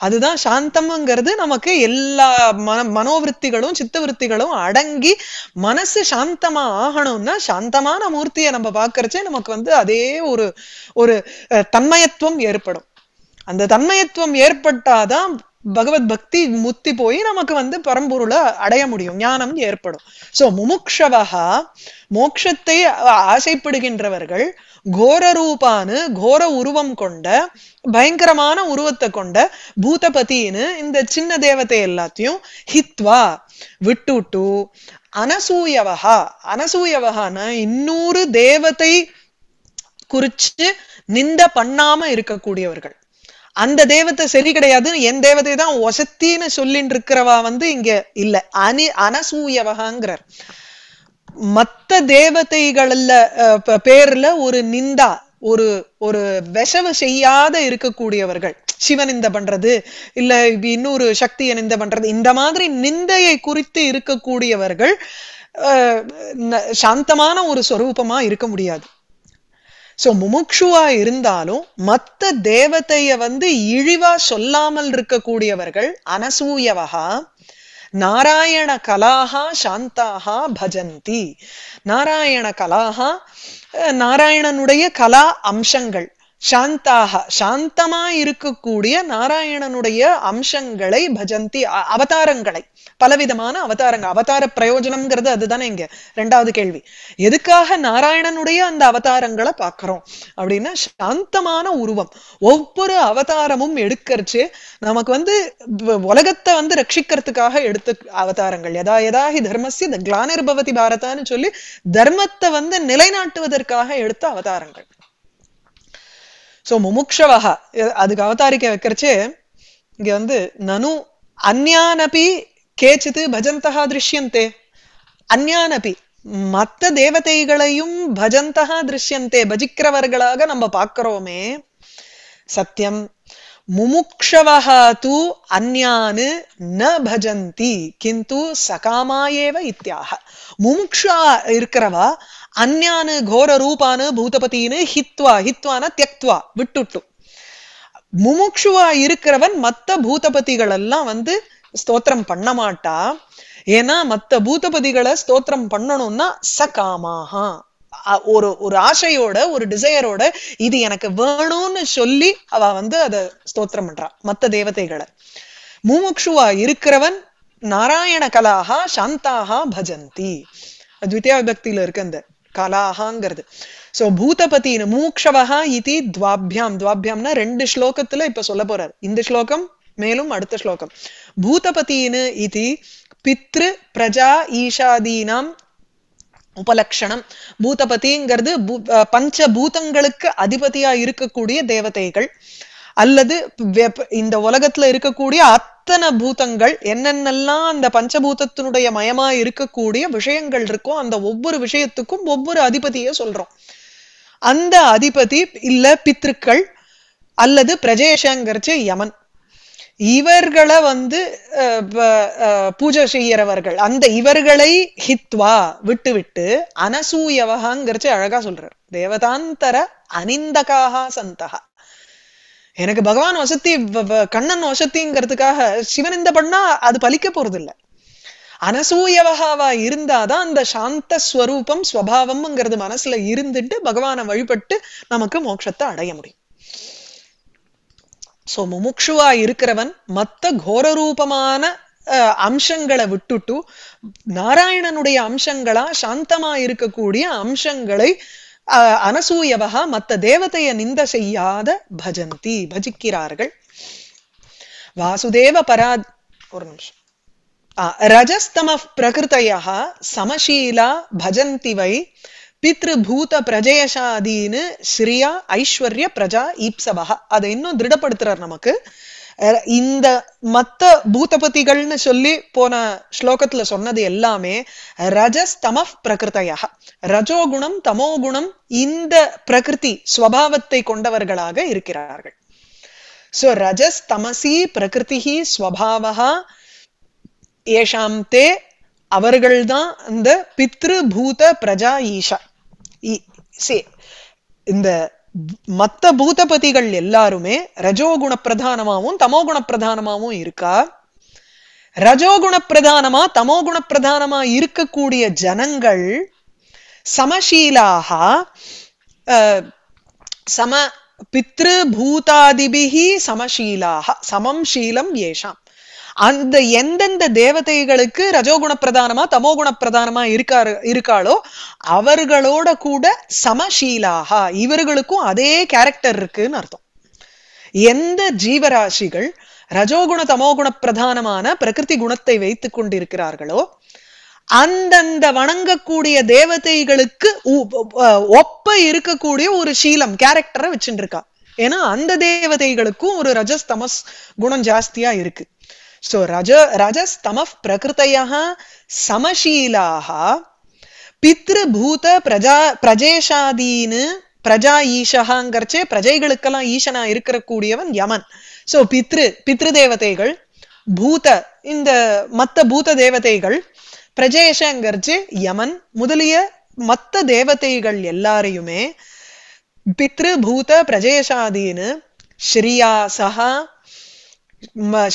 A: அதுதான் சாந்தம்ங்கிறது நமக்கு எல்லா மன மனோவிருத்திகளும் சித்தவருத்திகளும் அடங்கி மனசு சாந்தமா ஆகணும்னா சாந்தமான மூர்த்தியை நம்ம பார்க்கறச்சே நமக்கு வந்து அதே ஒரு ஒரு தன்மயத்துவம் ஏற்படும் அந்த தன்மயத்துவம் ஏற்பட்டாதான் பகவத் பக்தி முத்தி போய் நமக்கு வந்து பரம்பொருளை அடைய முடியும் ஞானம் ஏற்படும் சோ முமுக்ஷவகா மோக்ஷத்தை ஆசைப்படுகின்றவர்கள் கோர ரூபான்னு கோர உருவம் கொண்ட பயங்கரமான உருவத்தை கொண்ட பூதபதின்னு இந்த சின்ன தேவத்தை எல்லாத்தையும் ஹித்வா விட்டுட்டு அனசூயவகா அனசூயவகான இன்னொரு தேவத்தை குறிச்சு நிந்த பண்ணாம இருக்கக்கூடியவர்கள் அந்த தேவத்தை சரி கிடையாது என் தேவதை தான் ஒசத்தின்னு சொல்லின்னு இருக்கிறவா வந்து இங்க இல்ல அனி அனசூயவகாங்கிறார் மத்த தேவதைகள்ல பேர்ல ஒரு நிந்தா ஒரு ஒரு விஷவு செய்யாத இருக்கக்கூடியவர்கள் சிவன் இந்த பண்றது இல்ல இன்னொரு சக்தியை நிந்த பண்றது இந்த மாதிரி நிந்தையை குறித்து இருக்கக்கூடியவர்கள் சாந்தமான ஒரு சொரூபமா இருக்க முடியாது சோ முமுக்ஷுவா இருந்தாலும் மத்த தேவதைய வந்து இழிவா சொல்லாமல் இருக்கக்கூடியவர்கள் அனசூயவகா नारायणकलाः शान्ताः नारायण कला नारायणनुय कला अंश சாந்தாக சாந்தமா இருக்கக்கூடிய நாராயணனுடைய அம்சங்களை பஜந்தி அவதாரங்களை பலவிதமான அவதாரங்கள் அவதார பிரயோஜனம்ங்கிறது அதுதானே இங்க ரெண்டாவது கேள்வி எதுக்காக நாராயணனுடைய அந்த அவதாரங்களை பார்க்கிறோம் அப்படின்னா சாந்தமான உருவம் ஒவ்வொரு அவதாரமும் எடுக்கிறச்சு நமக்கு வந்து உலகத்தை வந்து ரட்சிக்கிறதுக்காக எடுத்து அவதாரங்கள் எதா எதாகி தர்மசி இந்த கிளானிர்பவதி பாரதான்னு சொல்லி தர்மத்தை வந்து நிலைநாட்டுவதற்காக எடுத்த அவதாரங்கள் ஸோ முமுக்ஷவஹா அதுக்கு அவதாரிக்க வைக்கிறச்சே இங்க வந்து நனு அந்யானபி கேச்சித்து பஜந்தகா திருஷ்யந்தே அந்யானபி மற்ற தேவதைகளையும் பஜந்தகா திருஷ்யந்தே பஜிக்கிறவர்களாக நம்ம பார்க்கிறோமே சத்தியம் முமுக்ஷவஹா தூ அந்யானு ந பஜந்தி கிந்து சகாமாயேவ இத்தியாக முமுக்ஷா இருக்கிறவா ಅನ್ಯಾನ್ கோர ரூபானு ಭೂತಪತೀನ್ ஹித்வா ஹித்வான தியக்துவா விட்டுட்டு முமுட்சுவா இருக்கிறவன் மத்த பூதபதிகள் எல்லாம் வந்து ஸ்தோத்திரம் பண்ண மாட்டா ஏன்னா மத்த பூதபதிகளை ஸ்தோத்திரம் பண்ணணும்னா சகாமாகா ஒரு ஒரு ஆசையோட ஒரு டிசையரோட இது எனக்கு வேணும்னு சொல்லி அவ வந்து அதை ஸ்தோத்திரம் பண்றா மத்த தேவதைகளை மூமுக்ஷுவா இருக்கிறவன் நாராயண கலாகா சாந்தாகா பஜந்தி த்வித்தியா விபக்தியில இருக்கு அந்த கலாகாங்கிறது சோ பூதபதினு மூக்ஷவஹா இது துவாபியாம் துவாபியாம்னா ரெண்டு ஸ்லோகத்துல இப்ப சொல்ல போறார் இந்த ஸ்லோகம் மேலும் அடுத்த ஸ்லோகம் பூதபதினு இது பித்ரு பிரஜா ஈஷாதீனாம் உபலக்ஷணம் பூதபதிங்கிறது பஞ்ச பூதங்களுக்கு அதிபதியா இருக்கக்கூடிய தேவதைகள் அல்லது இந்த உலகத்துல இருக்கக்கூடிய அத்தனை பூதங்கள் என்னென்னலாம் அந்த பஞ்சபூதத்தினுடைய மயமா இருக்கக்கூடிய விஷயங்கள் இருக்கோ அந்த ஒவ்வொரு விஷயத்துக்கும் ஒவ்வொரு அதிபதிய சொல்றோம் அந்த அதிபதி இல்ல பித்திருக்கள் அல்லது பிரஜேஷங்கிறச்சு யமன் இவர்களை வந்து பூஜை செய்யறவர்கள் அந்த இவர்களை ஹித்வா விட்டு விட்டு அனசூயவகாங்கிறச்சு அழகா சொல்றார் தேவதாந்தர அனிந்தகாக சந்தகா எனக்கு பகவான் வசதி கண்ணன் வசத்திங்கிறதுக்காக சிவன் இந்த பண்ணா அது பலிக்க போறதில்லை அனசூயவகாவா இருந்தாதான் அந்த சாந்த ஸ்வரூபம் ஸ்வபாவம்ங்கிறது மனசுல இருந்துட்டு பகவானை வழிபட்டு நமக்கு மோட்சத்தை அடைய முடியும் சோ முமுக்ஷுவா இருக்கிறவன் மத்த கோர ரூபமான அம்சங்களை விட்டுட்டு நாராயணனுடைய அம்சங்களா சாந்தமா இருக்கக்கூடிய அம்சங்களை அனசூயவகா மத்த தேவதைய நிந்த செய்யாத பஜந்தி பஜிக்கிறார்கள் வாசுதேவ பரா ஒரு நிமிஷம் ரஜஸ்தம பிரகிருத்தையா சமசீலா பஜந்தி வை பித்ருபூத பிரஜயசாதீனு ஸ்ரீயா ஐஸ்வர்ய பிரஜா ஈப்சவா அதை இன்னும் திருடப்படுத்துறார் நமக்கு இந்த மத்த பூதபதிகள்னு சொல்லி போன ஸ்லோகத்துல சொன்னது எல்லாமே ரஜஸ்தம தம பிரகிருத்தையாக ரஜோகுணம் தமோகுணம் இந்த பிரகிருதி ஸ்வபாவத்தை கொண்டவர்களாக இருக்கிறார்கள் சோ ரஜஸ் தமசி பிரகிருதி ஸ்வபாவா ஏஷாம் தே அவர்கள்தான் இந்த பித்ரு பூத பிரஜா ஈஷா இந்த மத்த பூதபதிகள் எல்லாருமே ரஜோகுண பிரதானமாவும் தமோகுண பிரதானமாவும் இருக்கா ரஜோகுண பிரதானமா தமோகுண பிரதானமா இருக்கக்கூடிய ஜனங்கள் சமசீலாக சம பித்ரு பூதாதிபிகி சமசீலாக சமம் சீலம் ஏஷாம் அந்த எந்தெந்த தேவதைகளுக்கு ரஜோகுண பிரதானமா தமோகுண பிரதானமா இருக்காரு இருக்காளோ அவர்களோட கூட சமஷீலாகா இவர்களுக்கும் அதே கேரக்டர் இருக்குன்னு அர்த்தம் எந்த ஜீவராசிகள் ரஜோகுண தமோகுண பிரதானமான பிரகிருதி குணத்தை வைத்துக் கொண்டிருக்கிறார்களோ அந்தந்த வணங்கக்கூடிய தேவதைகளுக்கு ஒப்ப இருக்கக்கூடிய ஒரு சீலம் கேரக்டரை வச்சுட்டு இருக்கா ஏன்னா அந்த தேவதைகளுக்கும் ஒரு ரஜஸ்தமஸ் குணம் ஜாஸ்தியா இருக்கு ரஜ रज रजस्तमः பிரகிருத்தைய சமசீலாக பித்ருபூத பிரஜா பிரஜேஷாதீன்னு பிரஜா ஈஷகாங்கிறச்சே பிரஜைகளுக்கெல்லாம் ஈசனா கூடியவன் யமன் சோ பித்ரு பித்ரு தேவதைகள் பூத இந்த மத்த பூத தேவதைகள் பிரஜேஷங்கிறச்சு யமன் முதலிய மத்த தேவதைகள் எல்லாரையுமே பித்ரு பூத ஸ்ரீயா சஹா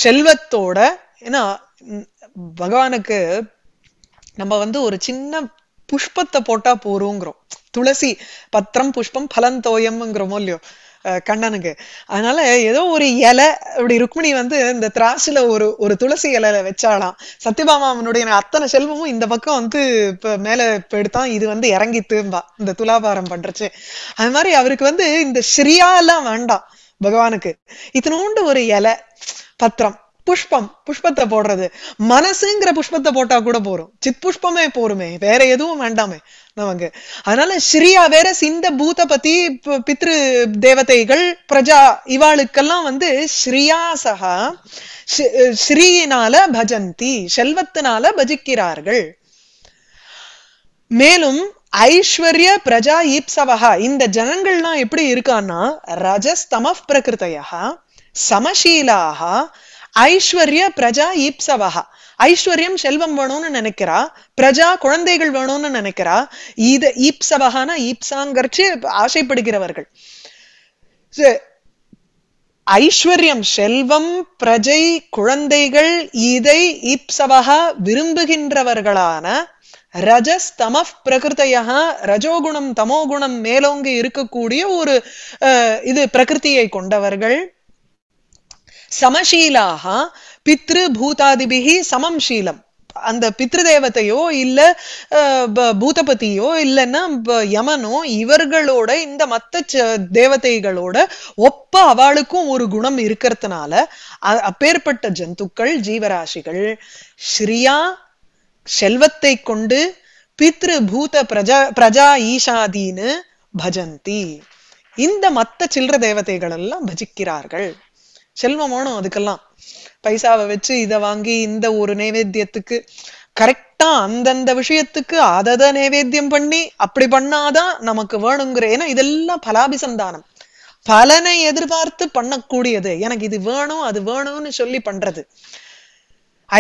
A: செல்வத்தோட ஏன்னா பகவானுக்கு நம்ம வந்து ஒரு சின்ன புஷ்பத்தை போட்டா போறோங்கிறோம் துளசி பத்திரம் புஷ்பம் பலன் தோயம்ங்கிறோமோ இல்லையோ கண்ணனுக்கு அதனால ஏதோ ஒரு இலை அப்படி ருக்மிணி வந்து இந்த திராசில ஒரு ஒரு துளசி இலையில வச்சாலாம் சத்யபாமா அவனுடைய அத்தனை செல்வமும் இந்த பக்கம் வந்து இப்ப மேல எடுத்தான் இது வந்து இறங்கி திரும்பா இந்த துலாபாரம் பண்றச்சு அது மாதிரி அவருக்கு வந்து இந்த எல்லாம் வேண்டாம் பகவானுக்கு இத்தனோண்டு ஒரு இலை பத்திரம் புஷ்பம் புஷ்பத்தை போடுறது மனசுங்கிற புஷ்பத்தை போட்டா கூட போறோம் சித் புஷ்பமே போருமே வேற எதுவும் வேண்டாமே நமக்கு அதனால ஸ்ரீயா வேற சிந்த பூத பத்தி பித்ரு தேவதைகள் பிரஜா இவாளுக்கெல்லாம் வந்து ஸ்ரீயாசகா ஸ்ரீயினால பஜந்தி செல்வத்தினால பஜிக்கிறார்கள் மேலும் ஐஸ்வர்ய பிரஜா ஈப்சவஹா இந்த ஜனங்கள்லாம் எப்படி இருக்கான்னா ரஜஸ்தம பிரகிருத்தையா சமசீலாக ஐஸ்வர்ய பிரஜா ஈப்சவஹா ஐஸ்வர்யம் செல்வம் வேணும்னு நினைக்கிறா பிரஜா குழந்தைகள் வேணும்னு நினைக்கிறா இது ஈப்சவகான ஈப்சாங்கர்ச்சி ஆசைப்படுகிறவர்கள் ஐஸ்வர்யம் செல்வம் பிரஜை குழந்தைகள் இதை ஈப்சவகா விரும்புகின்றவர்களான ரஜஸ் தம பிரகிருத்தையா ரஜோகுணம் தமோகுணம் மேலோங்கி இருக்கக்கூடிய ஒரு இது பிரகிருத்தியை கொண்டவர்கள் சமசீலாக பித்ரு பூதாதிபிகி சமம் சீலம் அந்த பித்ருதேவத்தையோ இல்ல பூதபதியோ இல்லைன்னா யமனோ இவர்களோட இந்த மத்த தேவதைகளோட ஒப்ப அவளுக்கும் ஒரு குணம் இருக்கிறதுனால அப்பேற்பட்ட ஜந்துக்கள் ஜீவராசிகள் ஸ்ரீயா செல்வத்தை கொண்டு பித்ரு பூத பிரஜா பிரஜா ஈஷாதீன்னு பஜந்தி இந்த மத்த சில்லற தேவதைகள் எல்லாம் பஜிக்கிறார்கள் செல்வம் வேணும் அதுக்கெல்லாம் பைசாவை வச்சு இதை வாங்கி இந்த ஒரு நைவேத்தியத்துக்கு கரெக்டா அந்தந்த விஷயத்துக்கு அதத நைவேத்தியம் பண்ணி அப்படி பண்ணாதான் நமக்கு வேணுங்கிற ஏன்னா இதெல்லாம் பலாபிசந்தானம் பலனை எதிர்பார்த்து பண்ணக்கூடியது எனக்கு இது வேணும் அது வேணும்னு சொல்லி பண்றது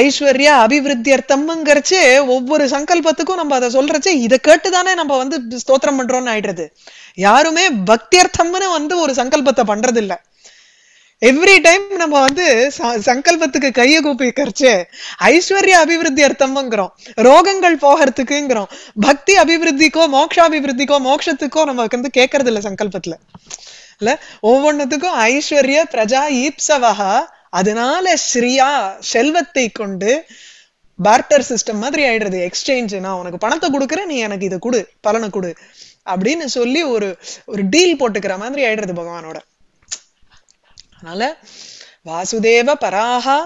A: ஐஸ்வர்யா அர்த்தம்ங்கிறச்சு ஒவ்வொரு சங்கல்பத்துக்கும் நம்ம அதை சொல்றச்சு இதை கேட்டுதானே நம்ம வந்து ஸ்தோத்திரம் பண்றோம்னு ஆயிடுறது யாருமே பக்தி அர்த்தம்னு வந்து ஒரு சங்கல்பத்தை பண்றது இல்லை எவ்ரி டைம் நம்ம வந்து சங்கல்பத்துக்கு கைய கூப்பி கரைச்சு ஐஸ்வர்ய அபிவிருத்தி அர்த்தம்ங்கிறோம் ரோகங்கள் போகிறதுக்குங்கிறோம் பக்தி அபிவிருத்திக்கோ மோக்ஷாபிவிருத்திக்கோ மோக்ஷத்துக்கோ நம்ம வந்து கேட்கறது இல்லை சங்கல்பத்துல இல்ல ஒவ்வொன்றுத்துக்கும் ஐஸ்வர்ய பிரஜா ஈப்சவஹா அதனால ஸ்ரீயா செல்வத்தை கொண்டு பார்ட்டர் சிஸ்டம் மாதிரி ஆயிடுறது எக்ஸ்சேஞ்சு நான் உனக்கு பணத்தை கொடுக்குறேன் நீ எனக்கு இதை கொடு பலனை கொடு அப்படின்னு சொல்லி ஒரு ஒரு டீல் போட்டுக்கிற மாதிரி ஆயிடுறது பகவானோட அதனால வாசுதேவ பராஹா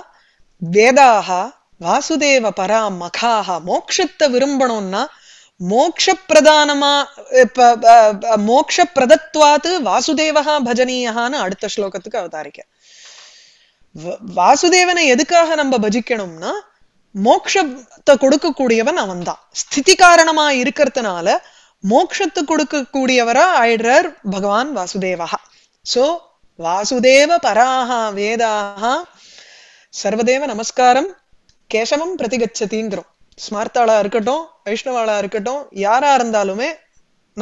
A: வேதாகா வாசுதேவ பரா மகாஹா மோக்ஷத்தை விரும்பணும்னா மோக்ஷ பிரதானமா மோக்ஷ பிரதத்வாத்து வாசுதேவகா பஜனீயகான்னு அடுத்த ஸ்லோகத்துக்கு அவதாரிக்க வாசுதேவனை எதுக்காக நம்ம பஜிக்கணும்னா மோக்ஷத்தை கொடுக்கக்கூடியவன் அவன் தான் ஸ்திதி காரணமா இருக்கிறதுனால மோக்ஷத்து கொடுக்கக்கூடியவரா ஆயிடுறார் பகவான் வாசுதேவா சோ வாசுதேவ பராஹா வேதாகா சர்வதேவ நமஸ்காரம் கேசவம் தீங்குறோம் ஸ்மார்த்தாளா இருக்கட்டும் வைஷ்ணவாளா இருக்கட்டும் யாரா இருந்தாலுமே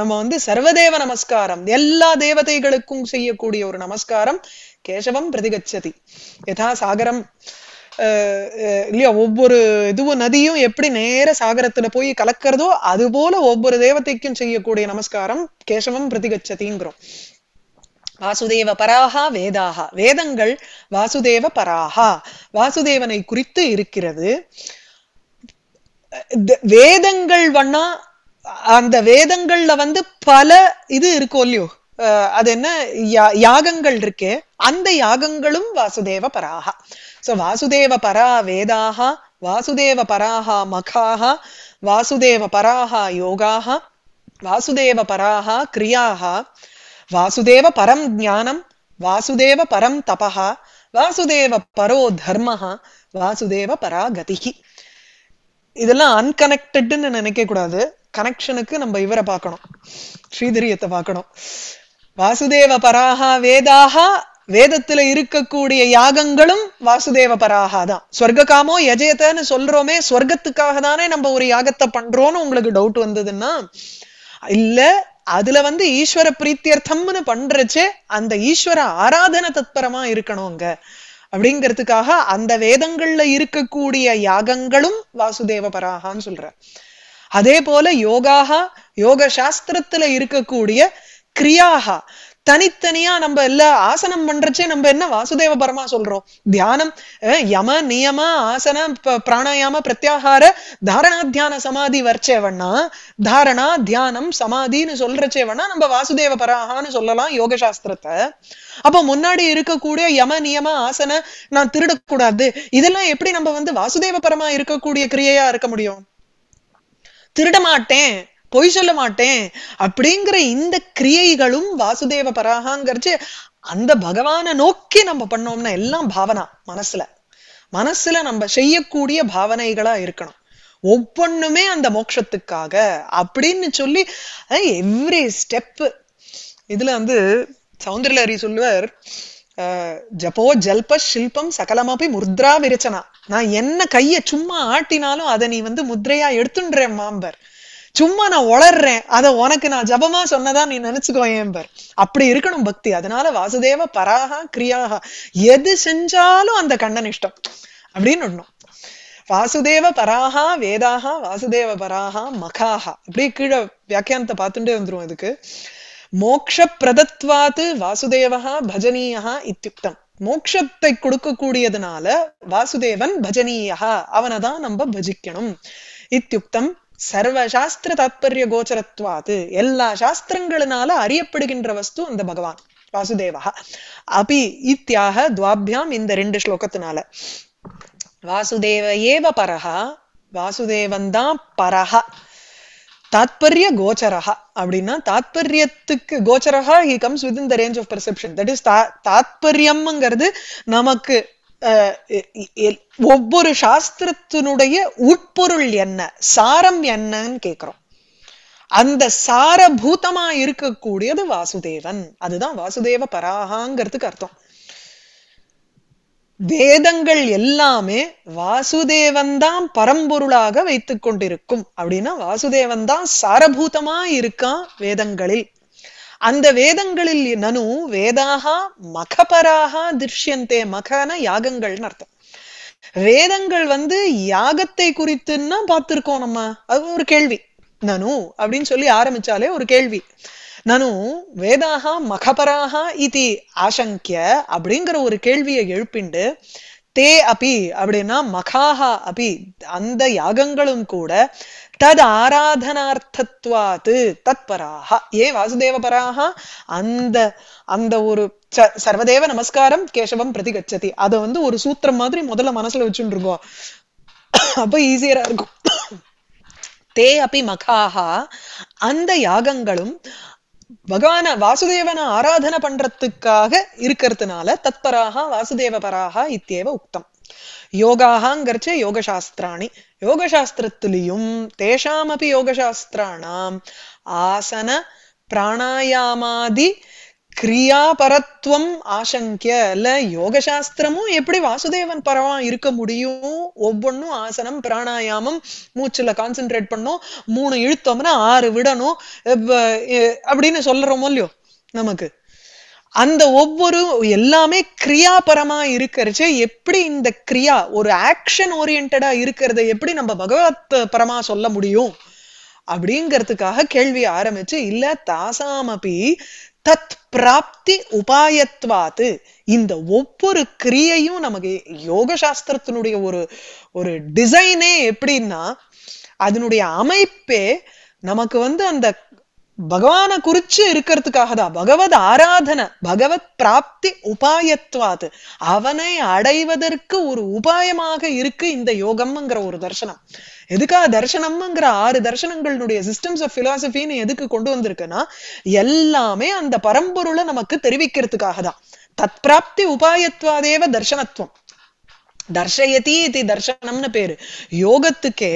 A: நம்ம வந்து சர்வதேவ நமஸ்காரம் எல்லா தேவதைகளுக்கும் செய்யக்கூடிய ஒரு நமஸ்காரம் கேசவம் பிரதிகச்சதி யதா சாகரம் இல்லையா ஒவ்வொரு இதுவும் நதியும் எப்படி நேர சாகரத்துல போய் கலக்கிறதோ அது போல ஒவ்வொரு தேவதைக்கும் செய்யக்கூடிய நமஸ்காரம் கேசவம் பிரதிகச்சதிங்கிறோம் வாசுதேவ பராகா வேதாகா வேதங்கள் வாசுதேவ பராகா வாசுதேவனை குறித்து இருக்கிறது வேதங்கள் வண்ணா அந்த வேதங்கள்ல வந்து பல இது இருக்கும் இல்லையோ அது என்ன யாகங்கள் இருக்கே அந்த யாகங்களும் வாசுதேவ பராஹா சோ வாசுதேவ பரா வேதாகா வாசுதேவ பராஹா மகாக வாசுதேவ பராஹா யோகாக வாசுதேவ பராஹா கிரியாகா வாசுதேவ பரம் ஜானம் வாசுதேவ பரம் தபஹா வாசுதேவ பரோ தர்ம வாசுதேவ பரா கதிகி இதெல்லாம் அன்கனெக்டட்னு நினைக்க கூடாது கனெக்ஷனுக்கு நம்ம இவரை பார்க்கணும் ஸ்ரீதரியத்தை பார்க்கணும் வாசுதேவ பராகா வேதாகா வேதத்துல இருக்கக்கூடிய யாகங்களும் வாசுதேவ பராகா தான் ஸ்வர்க யஜயத்தன்னு சொல்றோமே ஸ்வர்க்கத்துக்காக தானே நம்ம ஒரு யாகத்தை பண்றோம்னு உங்களுக்கு டவுட் வந்ததுன்னா இல்ல அதுல வந்து ஈஸ்வர பிரீத்தியர்த்தம்னு பண்றச்சு அந்த ஈஸ்வர ஆராதன தத்பரமா அங்க அப்படிங்கிறதுக்காக அந்த வேதங்கள்ல இருக்கக்கூடிய யாகங்களும் வாசுதேவ பராகான்னு சொல்ற அதே போல யோகாகா யோக சாஸ்திரத்துல இருக்கக்கூடிய கிரியாகா தனித்தனியா நம்ம எல்லா ஆசனம் பண்றச்சே நம்ம என்ன வாசுதேவ பரமா சொல்றோம் தியானம் யம நியம ஆசன பிராணாயாம பிரத்யாகார தாரணா தியான சமாதி வர்ச்சேவன்னா தாரணா தியானம் சமாதின்னு சொல்றச்சேவன்னா நம்ம வாசுதேவ பராகான்னு சொல்லலாம் யோக சாஸ்திரத்தை அப்ப முன்னாடி இருக்கக்கூடிய யம நியம ஆசன நான் திருடக்கூடாது இதெல்லாம் எப்படி நம்ம வந்து வாசுதேவ பரமா இருக்கக்கூடிய கிரியையா இருக்க முடியும் திருட மாட்டேன் பொய் சொல்ல மாட்டேன் அப்படிங்கிற இந்த கிரியைகளும் வாசுதேவ பராகாங்கிறச்சு அந்த பகவானை நோக்கி நம்ம பண்ணோம்னா எல்லாம் பாவனா மனசுல மனசுல நம்ம செய்யக்கூடிய பாவனைகளா இருக்கணும் ஒவ்வொன்றுமே அந்த மோட்சத்துக்காக அப்படின்னு சொல்லி எவ்ரி ஸ்டெப் இதுல வந்து சௌந்தர்லரி சொல்லுவர் ஜபோ ஜல்ப ஷில்பம் சகலமாப்பி முத்ரா விரச்சனா நான் என்ன கைய சும்மா ஆட்டினாலும் அதை நீ வந்து முத்திரையா எடுத்துன்றேன் மாம்பர் சும்மா நான் உளர்றேன் அதை உனக்கு நான் ஜபமா சொன்னதா நீ நினைச்சுக்கோ ஏம்பர் அப்படி இருக்கணும் பக்தி அதனால வாசுதேவ பராகா கிரியாகா எது செஞ்சாலும் அந்த கண்ணன் இஷ்டம் அப்படின்னு ஒண்ணும் வாசுதேவ பராகா வேதாகா வாசுதேவ பராகா மகாகா அப்படியே கீழே வியாக்கியானத்தை பார்த்துட்டே வந்துடும் அதுக்கு மோக்ஷ பிரதத்வாத்து வாசுதேவஹா பஜனீயா இத்தியுக்தம் மோட்சத்தை கொடுக்கக்கூடியதுனால வாசுதேவன் பஜனீயா அவனை தான் நம்ம பஜிக்கணும் இத்தியுக்தம் சர்வ சாஸ்திர தாத்பரிய கோச்சரத்வாது எல்லா சாஸ்திரங்களினால அறியப்படுகின்ற வஸ்து அந்த பகவான் வாசுதேவா அபி இத்தியாக துவாபியாம் இந்த ரெண்டு ஸ்லோகத்தினால வாசுதேவ ஏவ பரஹா வாசுதேவன் தான் பரஹா தாத்பரிய கோச்சரகா அப்படின்னா தாத்பரியத்துக்கு கோச்சரகா he comes within the range of perception that is தா தாத்பரியம்ங்கிறது நமக்கு ஒவ்வொரு சாஸ்திரத்தினுடைய உட்பொருள் என்ன சாரம் என்னன்னு கேட்கிறோம் அந்த சாரபூதமா இருக்கக்கூடியது வாசுதேவன் அதுதான் வாசுதேவ பராகாங்கிறதுக்கு அர்த்தம் வேதங்கள் எல்லாமே வாசுதேவன் தான் பரம்பொருளாக வைத்துக் கொண்டிருக்கும் அப்படின்னா வாசுதேவன் தான் சாரபூதமா இருக்கான் வேதங்களில் அந்த வேதங்களில் நனு வேதாக மகபராக திருஷ்யந்தே மகன யாகங்கள்னு அர்த்தம் வேதங்கள் வந்து யாகத்தை குறித்துன்னா பார்த்திருக்கோம் நம்ம அது ஒரு கேள்வி நனு அப்படின்னு சொல்லி ஆரம்பிச்சாலே ஒரு கேள்வி நனு வேதாக மகபராக இது ஆசங்கிய அப்படிங்கிற ஒரு கேள்வியை எழுப்பிண்டு தே அப்பி அப்படின்னா மகாஹா அபி அந்த யாகங்களும் கூட தத் ஆராதனார்த்தத்வாத்து தத்பராக ஏ வாசுதேவபராக அந்த அந்த ஒரு சர்வதேவ நமஸ்காரம் கேசவம் பிரதி கச்சதி அதை வந்து ஒரு சூத்திரம் மாதிரி முதல்ல மனசுல வச்சுட்டு இருக்கோம் அப்ப ஈஸியரா இருக்கும் தே அப்பி மகாஹா அந்த யாகங்களும் பகவான வாசுதேவனை ஆராதனை பண்றதுக்காக இருக்கிறதுனால தத்பராக வாசுதேவ பராக இத்தேவ உக்தம் யோகாங்கிறச்சு யோகசாஸ்திராணி யோகசாஸ்திரத்திலையும் தேஷாமபி யோகசாஸ்திராணாம் ஆசன பிராணாயாமாதி கிரியாபரத்துவம் ஆசங்கிய இல்ல யோகசாஸ்திரமும் எப்படி வாசுதேவன் பரவா இருக்க முடியும் ஒவ்வொன்றும் ஆசனம் பிராணாயாமம் மூச்சுல கான்சென்ட்ரேட் பண்ணும் மூணு இழுத்தோம்னா ஆறு விடணும் அப்படின்னு சொல்றோமோ இல்லையோ நமக்கு அந்த ஒவ்வொரு எல்லாமே கிரியாபரமா இருக்கிறச்சு எப்படி இந்த கிரியா ஒரு ஆக்ஷன் ஓரியன்டா இருக்கிறத எப்படி நம்ம பகவத் பரமா சொல்ல முடியும் அப்படிங்கிறதுக்காக கேள்வி ஆரம்பிச்சு இல்ல தாசாமபி தத் பிராப்தி உபாயத்வாது இந்த ஒவ்வொரு கிரியையும் நமக்கு யோக சாஸ்திரத்தினுடைய ஒரு ஒரு டிசைனே எப்படின்னா அதனுடைய அமைப்பே நமக்கு வந்து அந்த பகவானை குறிச்சு இருக்கிறதுக்காக தான் பகவத் ஆராதனை பகவத் பிராப்தி உபாயத்வாது அவனை அடைவதற்கு ஒரு உபாயமாக இருக்கு இந்த யோகம்ங்கிற ஒரு தர்சனம் எதுக்காக தர்சனம்ங்கிற ஆறு தர்சனங்களுடைய சிஸ்டம்ஸ் ஆஃப் பிலாசபின்னு எதுக்கு கொண்டு வந்திருக்குன்னா எல்லாமே அந்த பரம்பொருளை நமக்கு தெரிவிக்கிறதுக்காக தான் தத் பிராப்தி உபாயத்வாதேவ தர்சனத்துவம் தர்ஷயதி இது தர்சனம்னு பேரு யோகத்துக்கே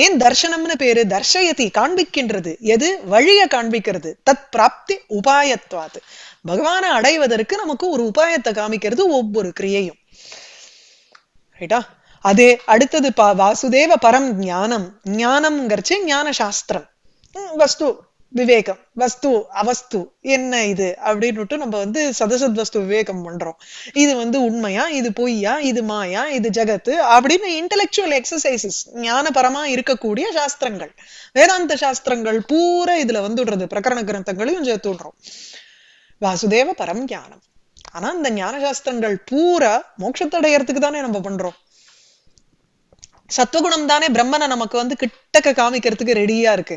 A: ஏன் தர்சனம்னு பேரு தர்ஷயதி காண்பிக்கின்றது எது வழிய காண்பிக்கிறது தத் பிராப்தி உபாயத்வாது பகவானை அடைவதற்கு நமக்கு ஒரு உபாயத்தை காமிக்கிறது ஒவ்வொரு கிரியையும் ரைட்டா அதே அடுத்தது பா வாசுதேவ பரம் ஞானம் ஞானம்ங்கிறச்சு ஞான சாஸ்திரம் வஸ்து விவேகம் வஸ்து அவஸ்து என்ன இது அப்படின்னுட்டு நம்ம வந்து சதசத் வஸ்து விவேகம் பண்றோம் இது வந்து உண்மையா இது பொய்யா இது மாயா இது ஜகத்து அப்படின்னு இன்டலெக்சுவல் எக்ஸசைசஸ் ஞானபரமா இருக்கக்கூடிய சாஸ்திரங்கள் வேதாந்த சாஸ்திரங்கள் பூரா இதுல வந்துடுறது பிரகரண கிரந்தங்களையும் சேர்த்துடுறோம் வாசுதேவ பரம் ஞானம் ஆனா இந்த ஞான சாஸ்திரங்கள் பூரா மோட்சத்தடையறதுக்கு தானே நம்ம பண்றோம் சத்துவகுணம் தானே பிரம்மனை நமக்கு வந்து கிட்டக்க காமிக்கிறதுக்கு ரெடியா இருக்கு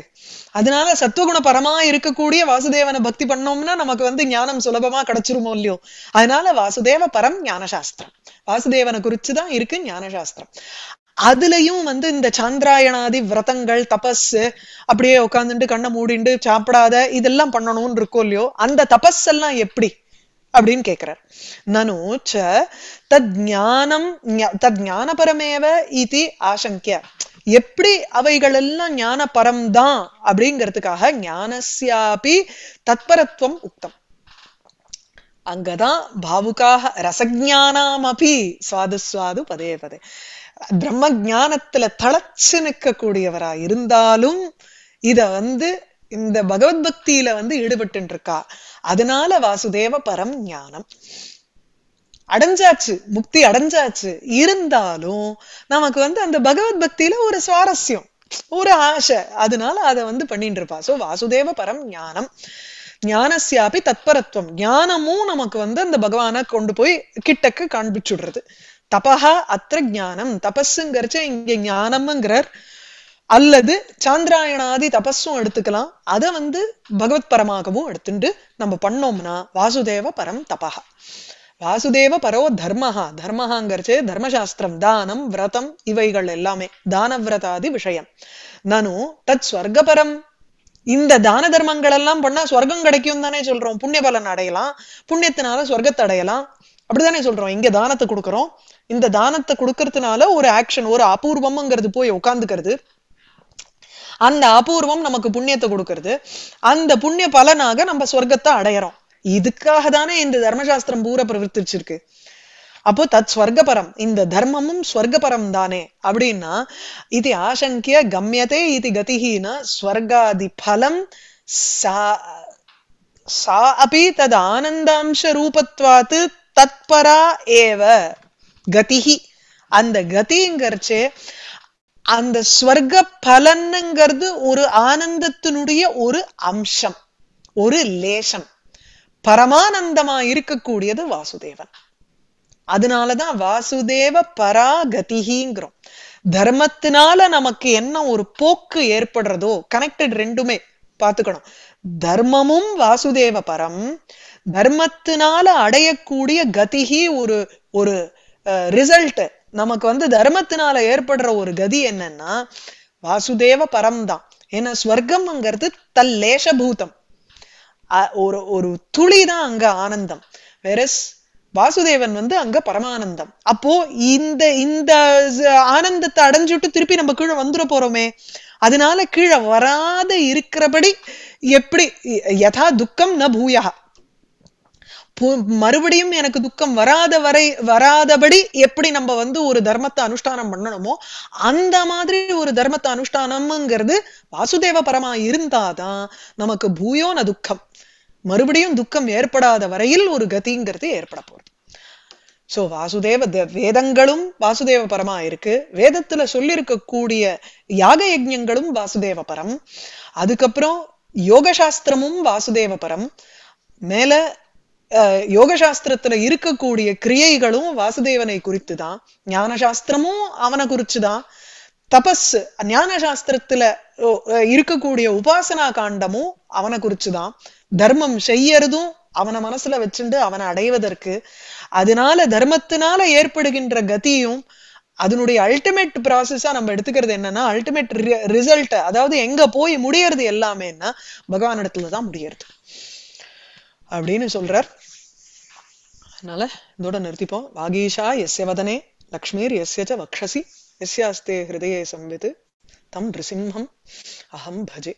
A: அதனால சத்துவகுண பரமா இருக்கக்கூடிய வாசுதேவனை பக்தி பண்ணோம்னா நமக்கு வந்து ஞானம் சுலபமா கிடைச்சிருமோ இல்லையோ அதனால வாசுதேவ பரம் ஞானசாஸ்திரம் வாசுதேவனை குறிச்சுதான் இருக்கு ஞானசாஸ்திரம் அதுலயும் வந்து இந்த சாந்திராயணாதி விரதங்கள் தபஸ் அப்படியே உட்காந்துட்டு கண்ணை மூடிண்டு சாப்பிடாத இதெல்லாம் பண்ணணும்னு இருக்கோ இல்லையோ அந்த தபஸ் எல்லாம் எப்படி அப்படின்னு கேட்கிறார் நனு ச தத் ஞானம் தத் ஞானபரமேவ இது ஆசங்கிய எப்படி அவைகளெல்லாம் ஞானபரம் தான் அப்படிங்கிறதுக்காக ஞானசியாபி தத்பரத்துவம் உக்தம் அங்கதான் பாவுக்காக ரசஜானாம் அப்படி சுவாது சுவாது பதே பதே பிரம்ம ஜானத்துல தளச்சு நிற்கக்கூடியவரா இருந்தாலும் இத வந்து இந்த பகவத் பக்தியில வந்து ஈடுபட்டு இருக்கா அதனால வாசுதேவ பரம் ஞானம் அடைஞ்சாச்சு முக்தி அடைஞ்சாச்சு இருந்தாலும் நமக்கு வந்து அந்த பகவத் பக்தியில ஒரு சுவாரஸ்யம் ஒரு ஆசை அதனால அதை வந்து பண்ணிட்டு இருப்பா சோ வாசுதேவ பரம் ஞானம் ஞானசியாபி தத்பரத்துவம் ஞானமும் நமக்கு வந்து அந்த பகவானை கொண்டு போய் கிட்டக்கு காண்பிச்சுடுறது தபஹா அத்திர ஜானம் தபஸுங்கிறச்ச இங்க ஞானம்ங்கிறார் அல்லது சாந்திராயணாதி தபஸும் எடுத்துக்கலாம் அதை வந்து பகவத் பரமாகவும் எடுத்துட்டு நம்ம பண்ணோம்னா வாசுதேவ பரம் தபா வாசுதேவ பரோ தர்மஹா தர்மஹாங்கிறச்சே தர்மசாஸ்திரம் தானம் விரதம் இவைகள் எல்லாமே தான விரதாதி விஷயம் நானு தத் ஸ்வர்கபரம் இந்த தான தர்மங்கள் எல்லாம் பண்ணா ஸ்வர்க்கம் கிடைக்கும் தானே சொல்றோம் புண்ணிய பலன் அடையலாம் புண்ணியத்தினால ஸ்வர்க்கத்தை அடையலாம் அப்படிதானே சொல்றோம் இங்க தானத்தை கொடுக்குறோம் இந்த தானத்தை கொடுக்கறதுனால ஒரு ஆக்ஷன் ஒரு அபூர்வம்ங்கிறது போய் உட்காந்துக்கிறது அந்த அபூர்வம் நமக்கு புண்ணியத்தை கொடுக்கறது அந்த புண்ணிய பலனாக நம்ம சொர்க்கத்தை அடையறோம் இதுக்காக தானே இந்த தர்மசாஸ்திரம் பூரா பிரவர்த்திச்சிருக்கு அப்போ தத் ஸ்வர்கபரம் இந்த தர்மமும் ஸ்வர்கபரம் தானே அப்படின்னா இது ஆசங்கிய கம்யதே இது கதிஹினா ஸ்வர்காதி பலம் சா சா அப்படி தது ஆனந்தாம்ச ரூபத்வாத்து தத்பரா ஏவ கதிஹி அந்த கதிங்கிறச்சே அந்த ஸ்வர்க பலன்ங்கிறது ஒரு ஆனந்தத்தினுடைய ஒரு அம்சம் ஒரு லேசம் பரமானந்தமா இருக்கக்கூடியது வாசுதேவன் அதனாலதான் வாசுதேவ பராகதிகிங்கிறோம் தர்மத்தினால நமக்கு என்ன ஒரு போக்கு ஏற்படுறதோ கனெக்டட் ரெண்டுமே பாத்துக்கணும் தர்மமும் வாசுதேவ பரம் தர்மத்தினால அடையக்கூடிய கதிகி ஒரு ஒரு ரிசல்ட் நமக்கு வந்து தர்மத்தினால ஏற்படுற ஒரு கதி என்னன்னா வாசுதேவ பரம் தான் ஏன்னா ஸ்வர்க்கம்ங்கிறது தல்லேஷபூதம் ஒரு ஒரு துளிதான் அங்க ஆனந்தம் வெரஸ் வாசுதேவன் வந்து அங்க பரமானந்தம் அப்போ இந்த இந்த ஆனந்தத்தை அடைஞ்சுட்டு திருப்பி நம்ம கீழே வந்துட போறோமே அதனால கீழே வராத இருக்கிறபடி எப்படி யதா துக்கம் ந பூயா மறுபடியும் எனக்கு துக்கம் வராத வரை வராதபடி எப்படி நம்ம வந்து ஒரு தர்மத்தை அனுஷ்டானம் பண்ணணுமோ அந்த மாதிரி ஒரு தர்மத்தை அனுஷ்டானம்ங்கிறது வாசுதேவ பரமா இருந்தாதான் நமக்கு பூயோன துக்கம் மறுபடியும் துக்கம் ஏற்படாத வரையில் ஒரு கதிங்கிறது ஏற்பட போறது சோ வாசுதேவ வேதங்களும் வாசுதேவ பரமா இருக்கு வேதத்துல சொல்லியிருக்கக்கூடிய யாக யஜங்களும் வாசுதேவ பரம் அதுக்கப்புறம் யோக சாஸ்திரமும் வாசுதேவ பரம் மேல யோக சாஸ்திரத்துல இருக்கக்கூடிய கிரியைகளும் வாசுதேவனை குறித்து தான் ஞான சாஸ்திரமும் அவனை குறிச்சுதான் தபஸ் ஞான சாஸ்திரத்துல இருக்கக்கூடிய உபாசனா காண்டமும் அவனை குறிச்சுதான் தர்மம் செய்யறதும் அவனை மனசுல வச்சுண்டு அவனை அடைவதற்கு அதனால தர்மத்தினால ஏற்படுகின்ற கதியும் அதனுடைய அல்டிமேட் ப்ராசஸா நம்ம எடுத்துக்கிறது என்னன்னா அல்டிமேட் ரிசல்ட் அதாவது எங்க போய் முடியறது எல்லாமேன்னா பகவானிடத்துல தான் முடியறது அப்படின்னு சொல்றார் அதனால இதோட நிறுத்திப்போம் வாகீஷா எஸ்ய வதனே லக்ஷ்மீர் எஸ்யச்ச வக்ஷசி எஸ்யாஸ்தே ஹிருதயே சம்வித் தம் நிருசிம்ஹம் அஹம் பஜே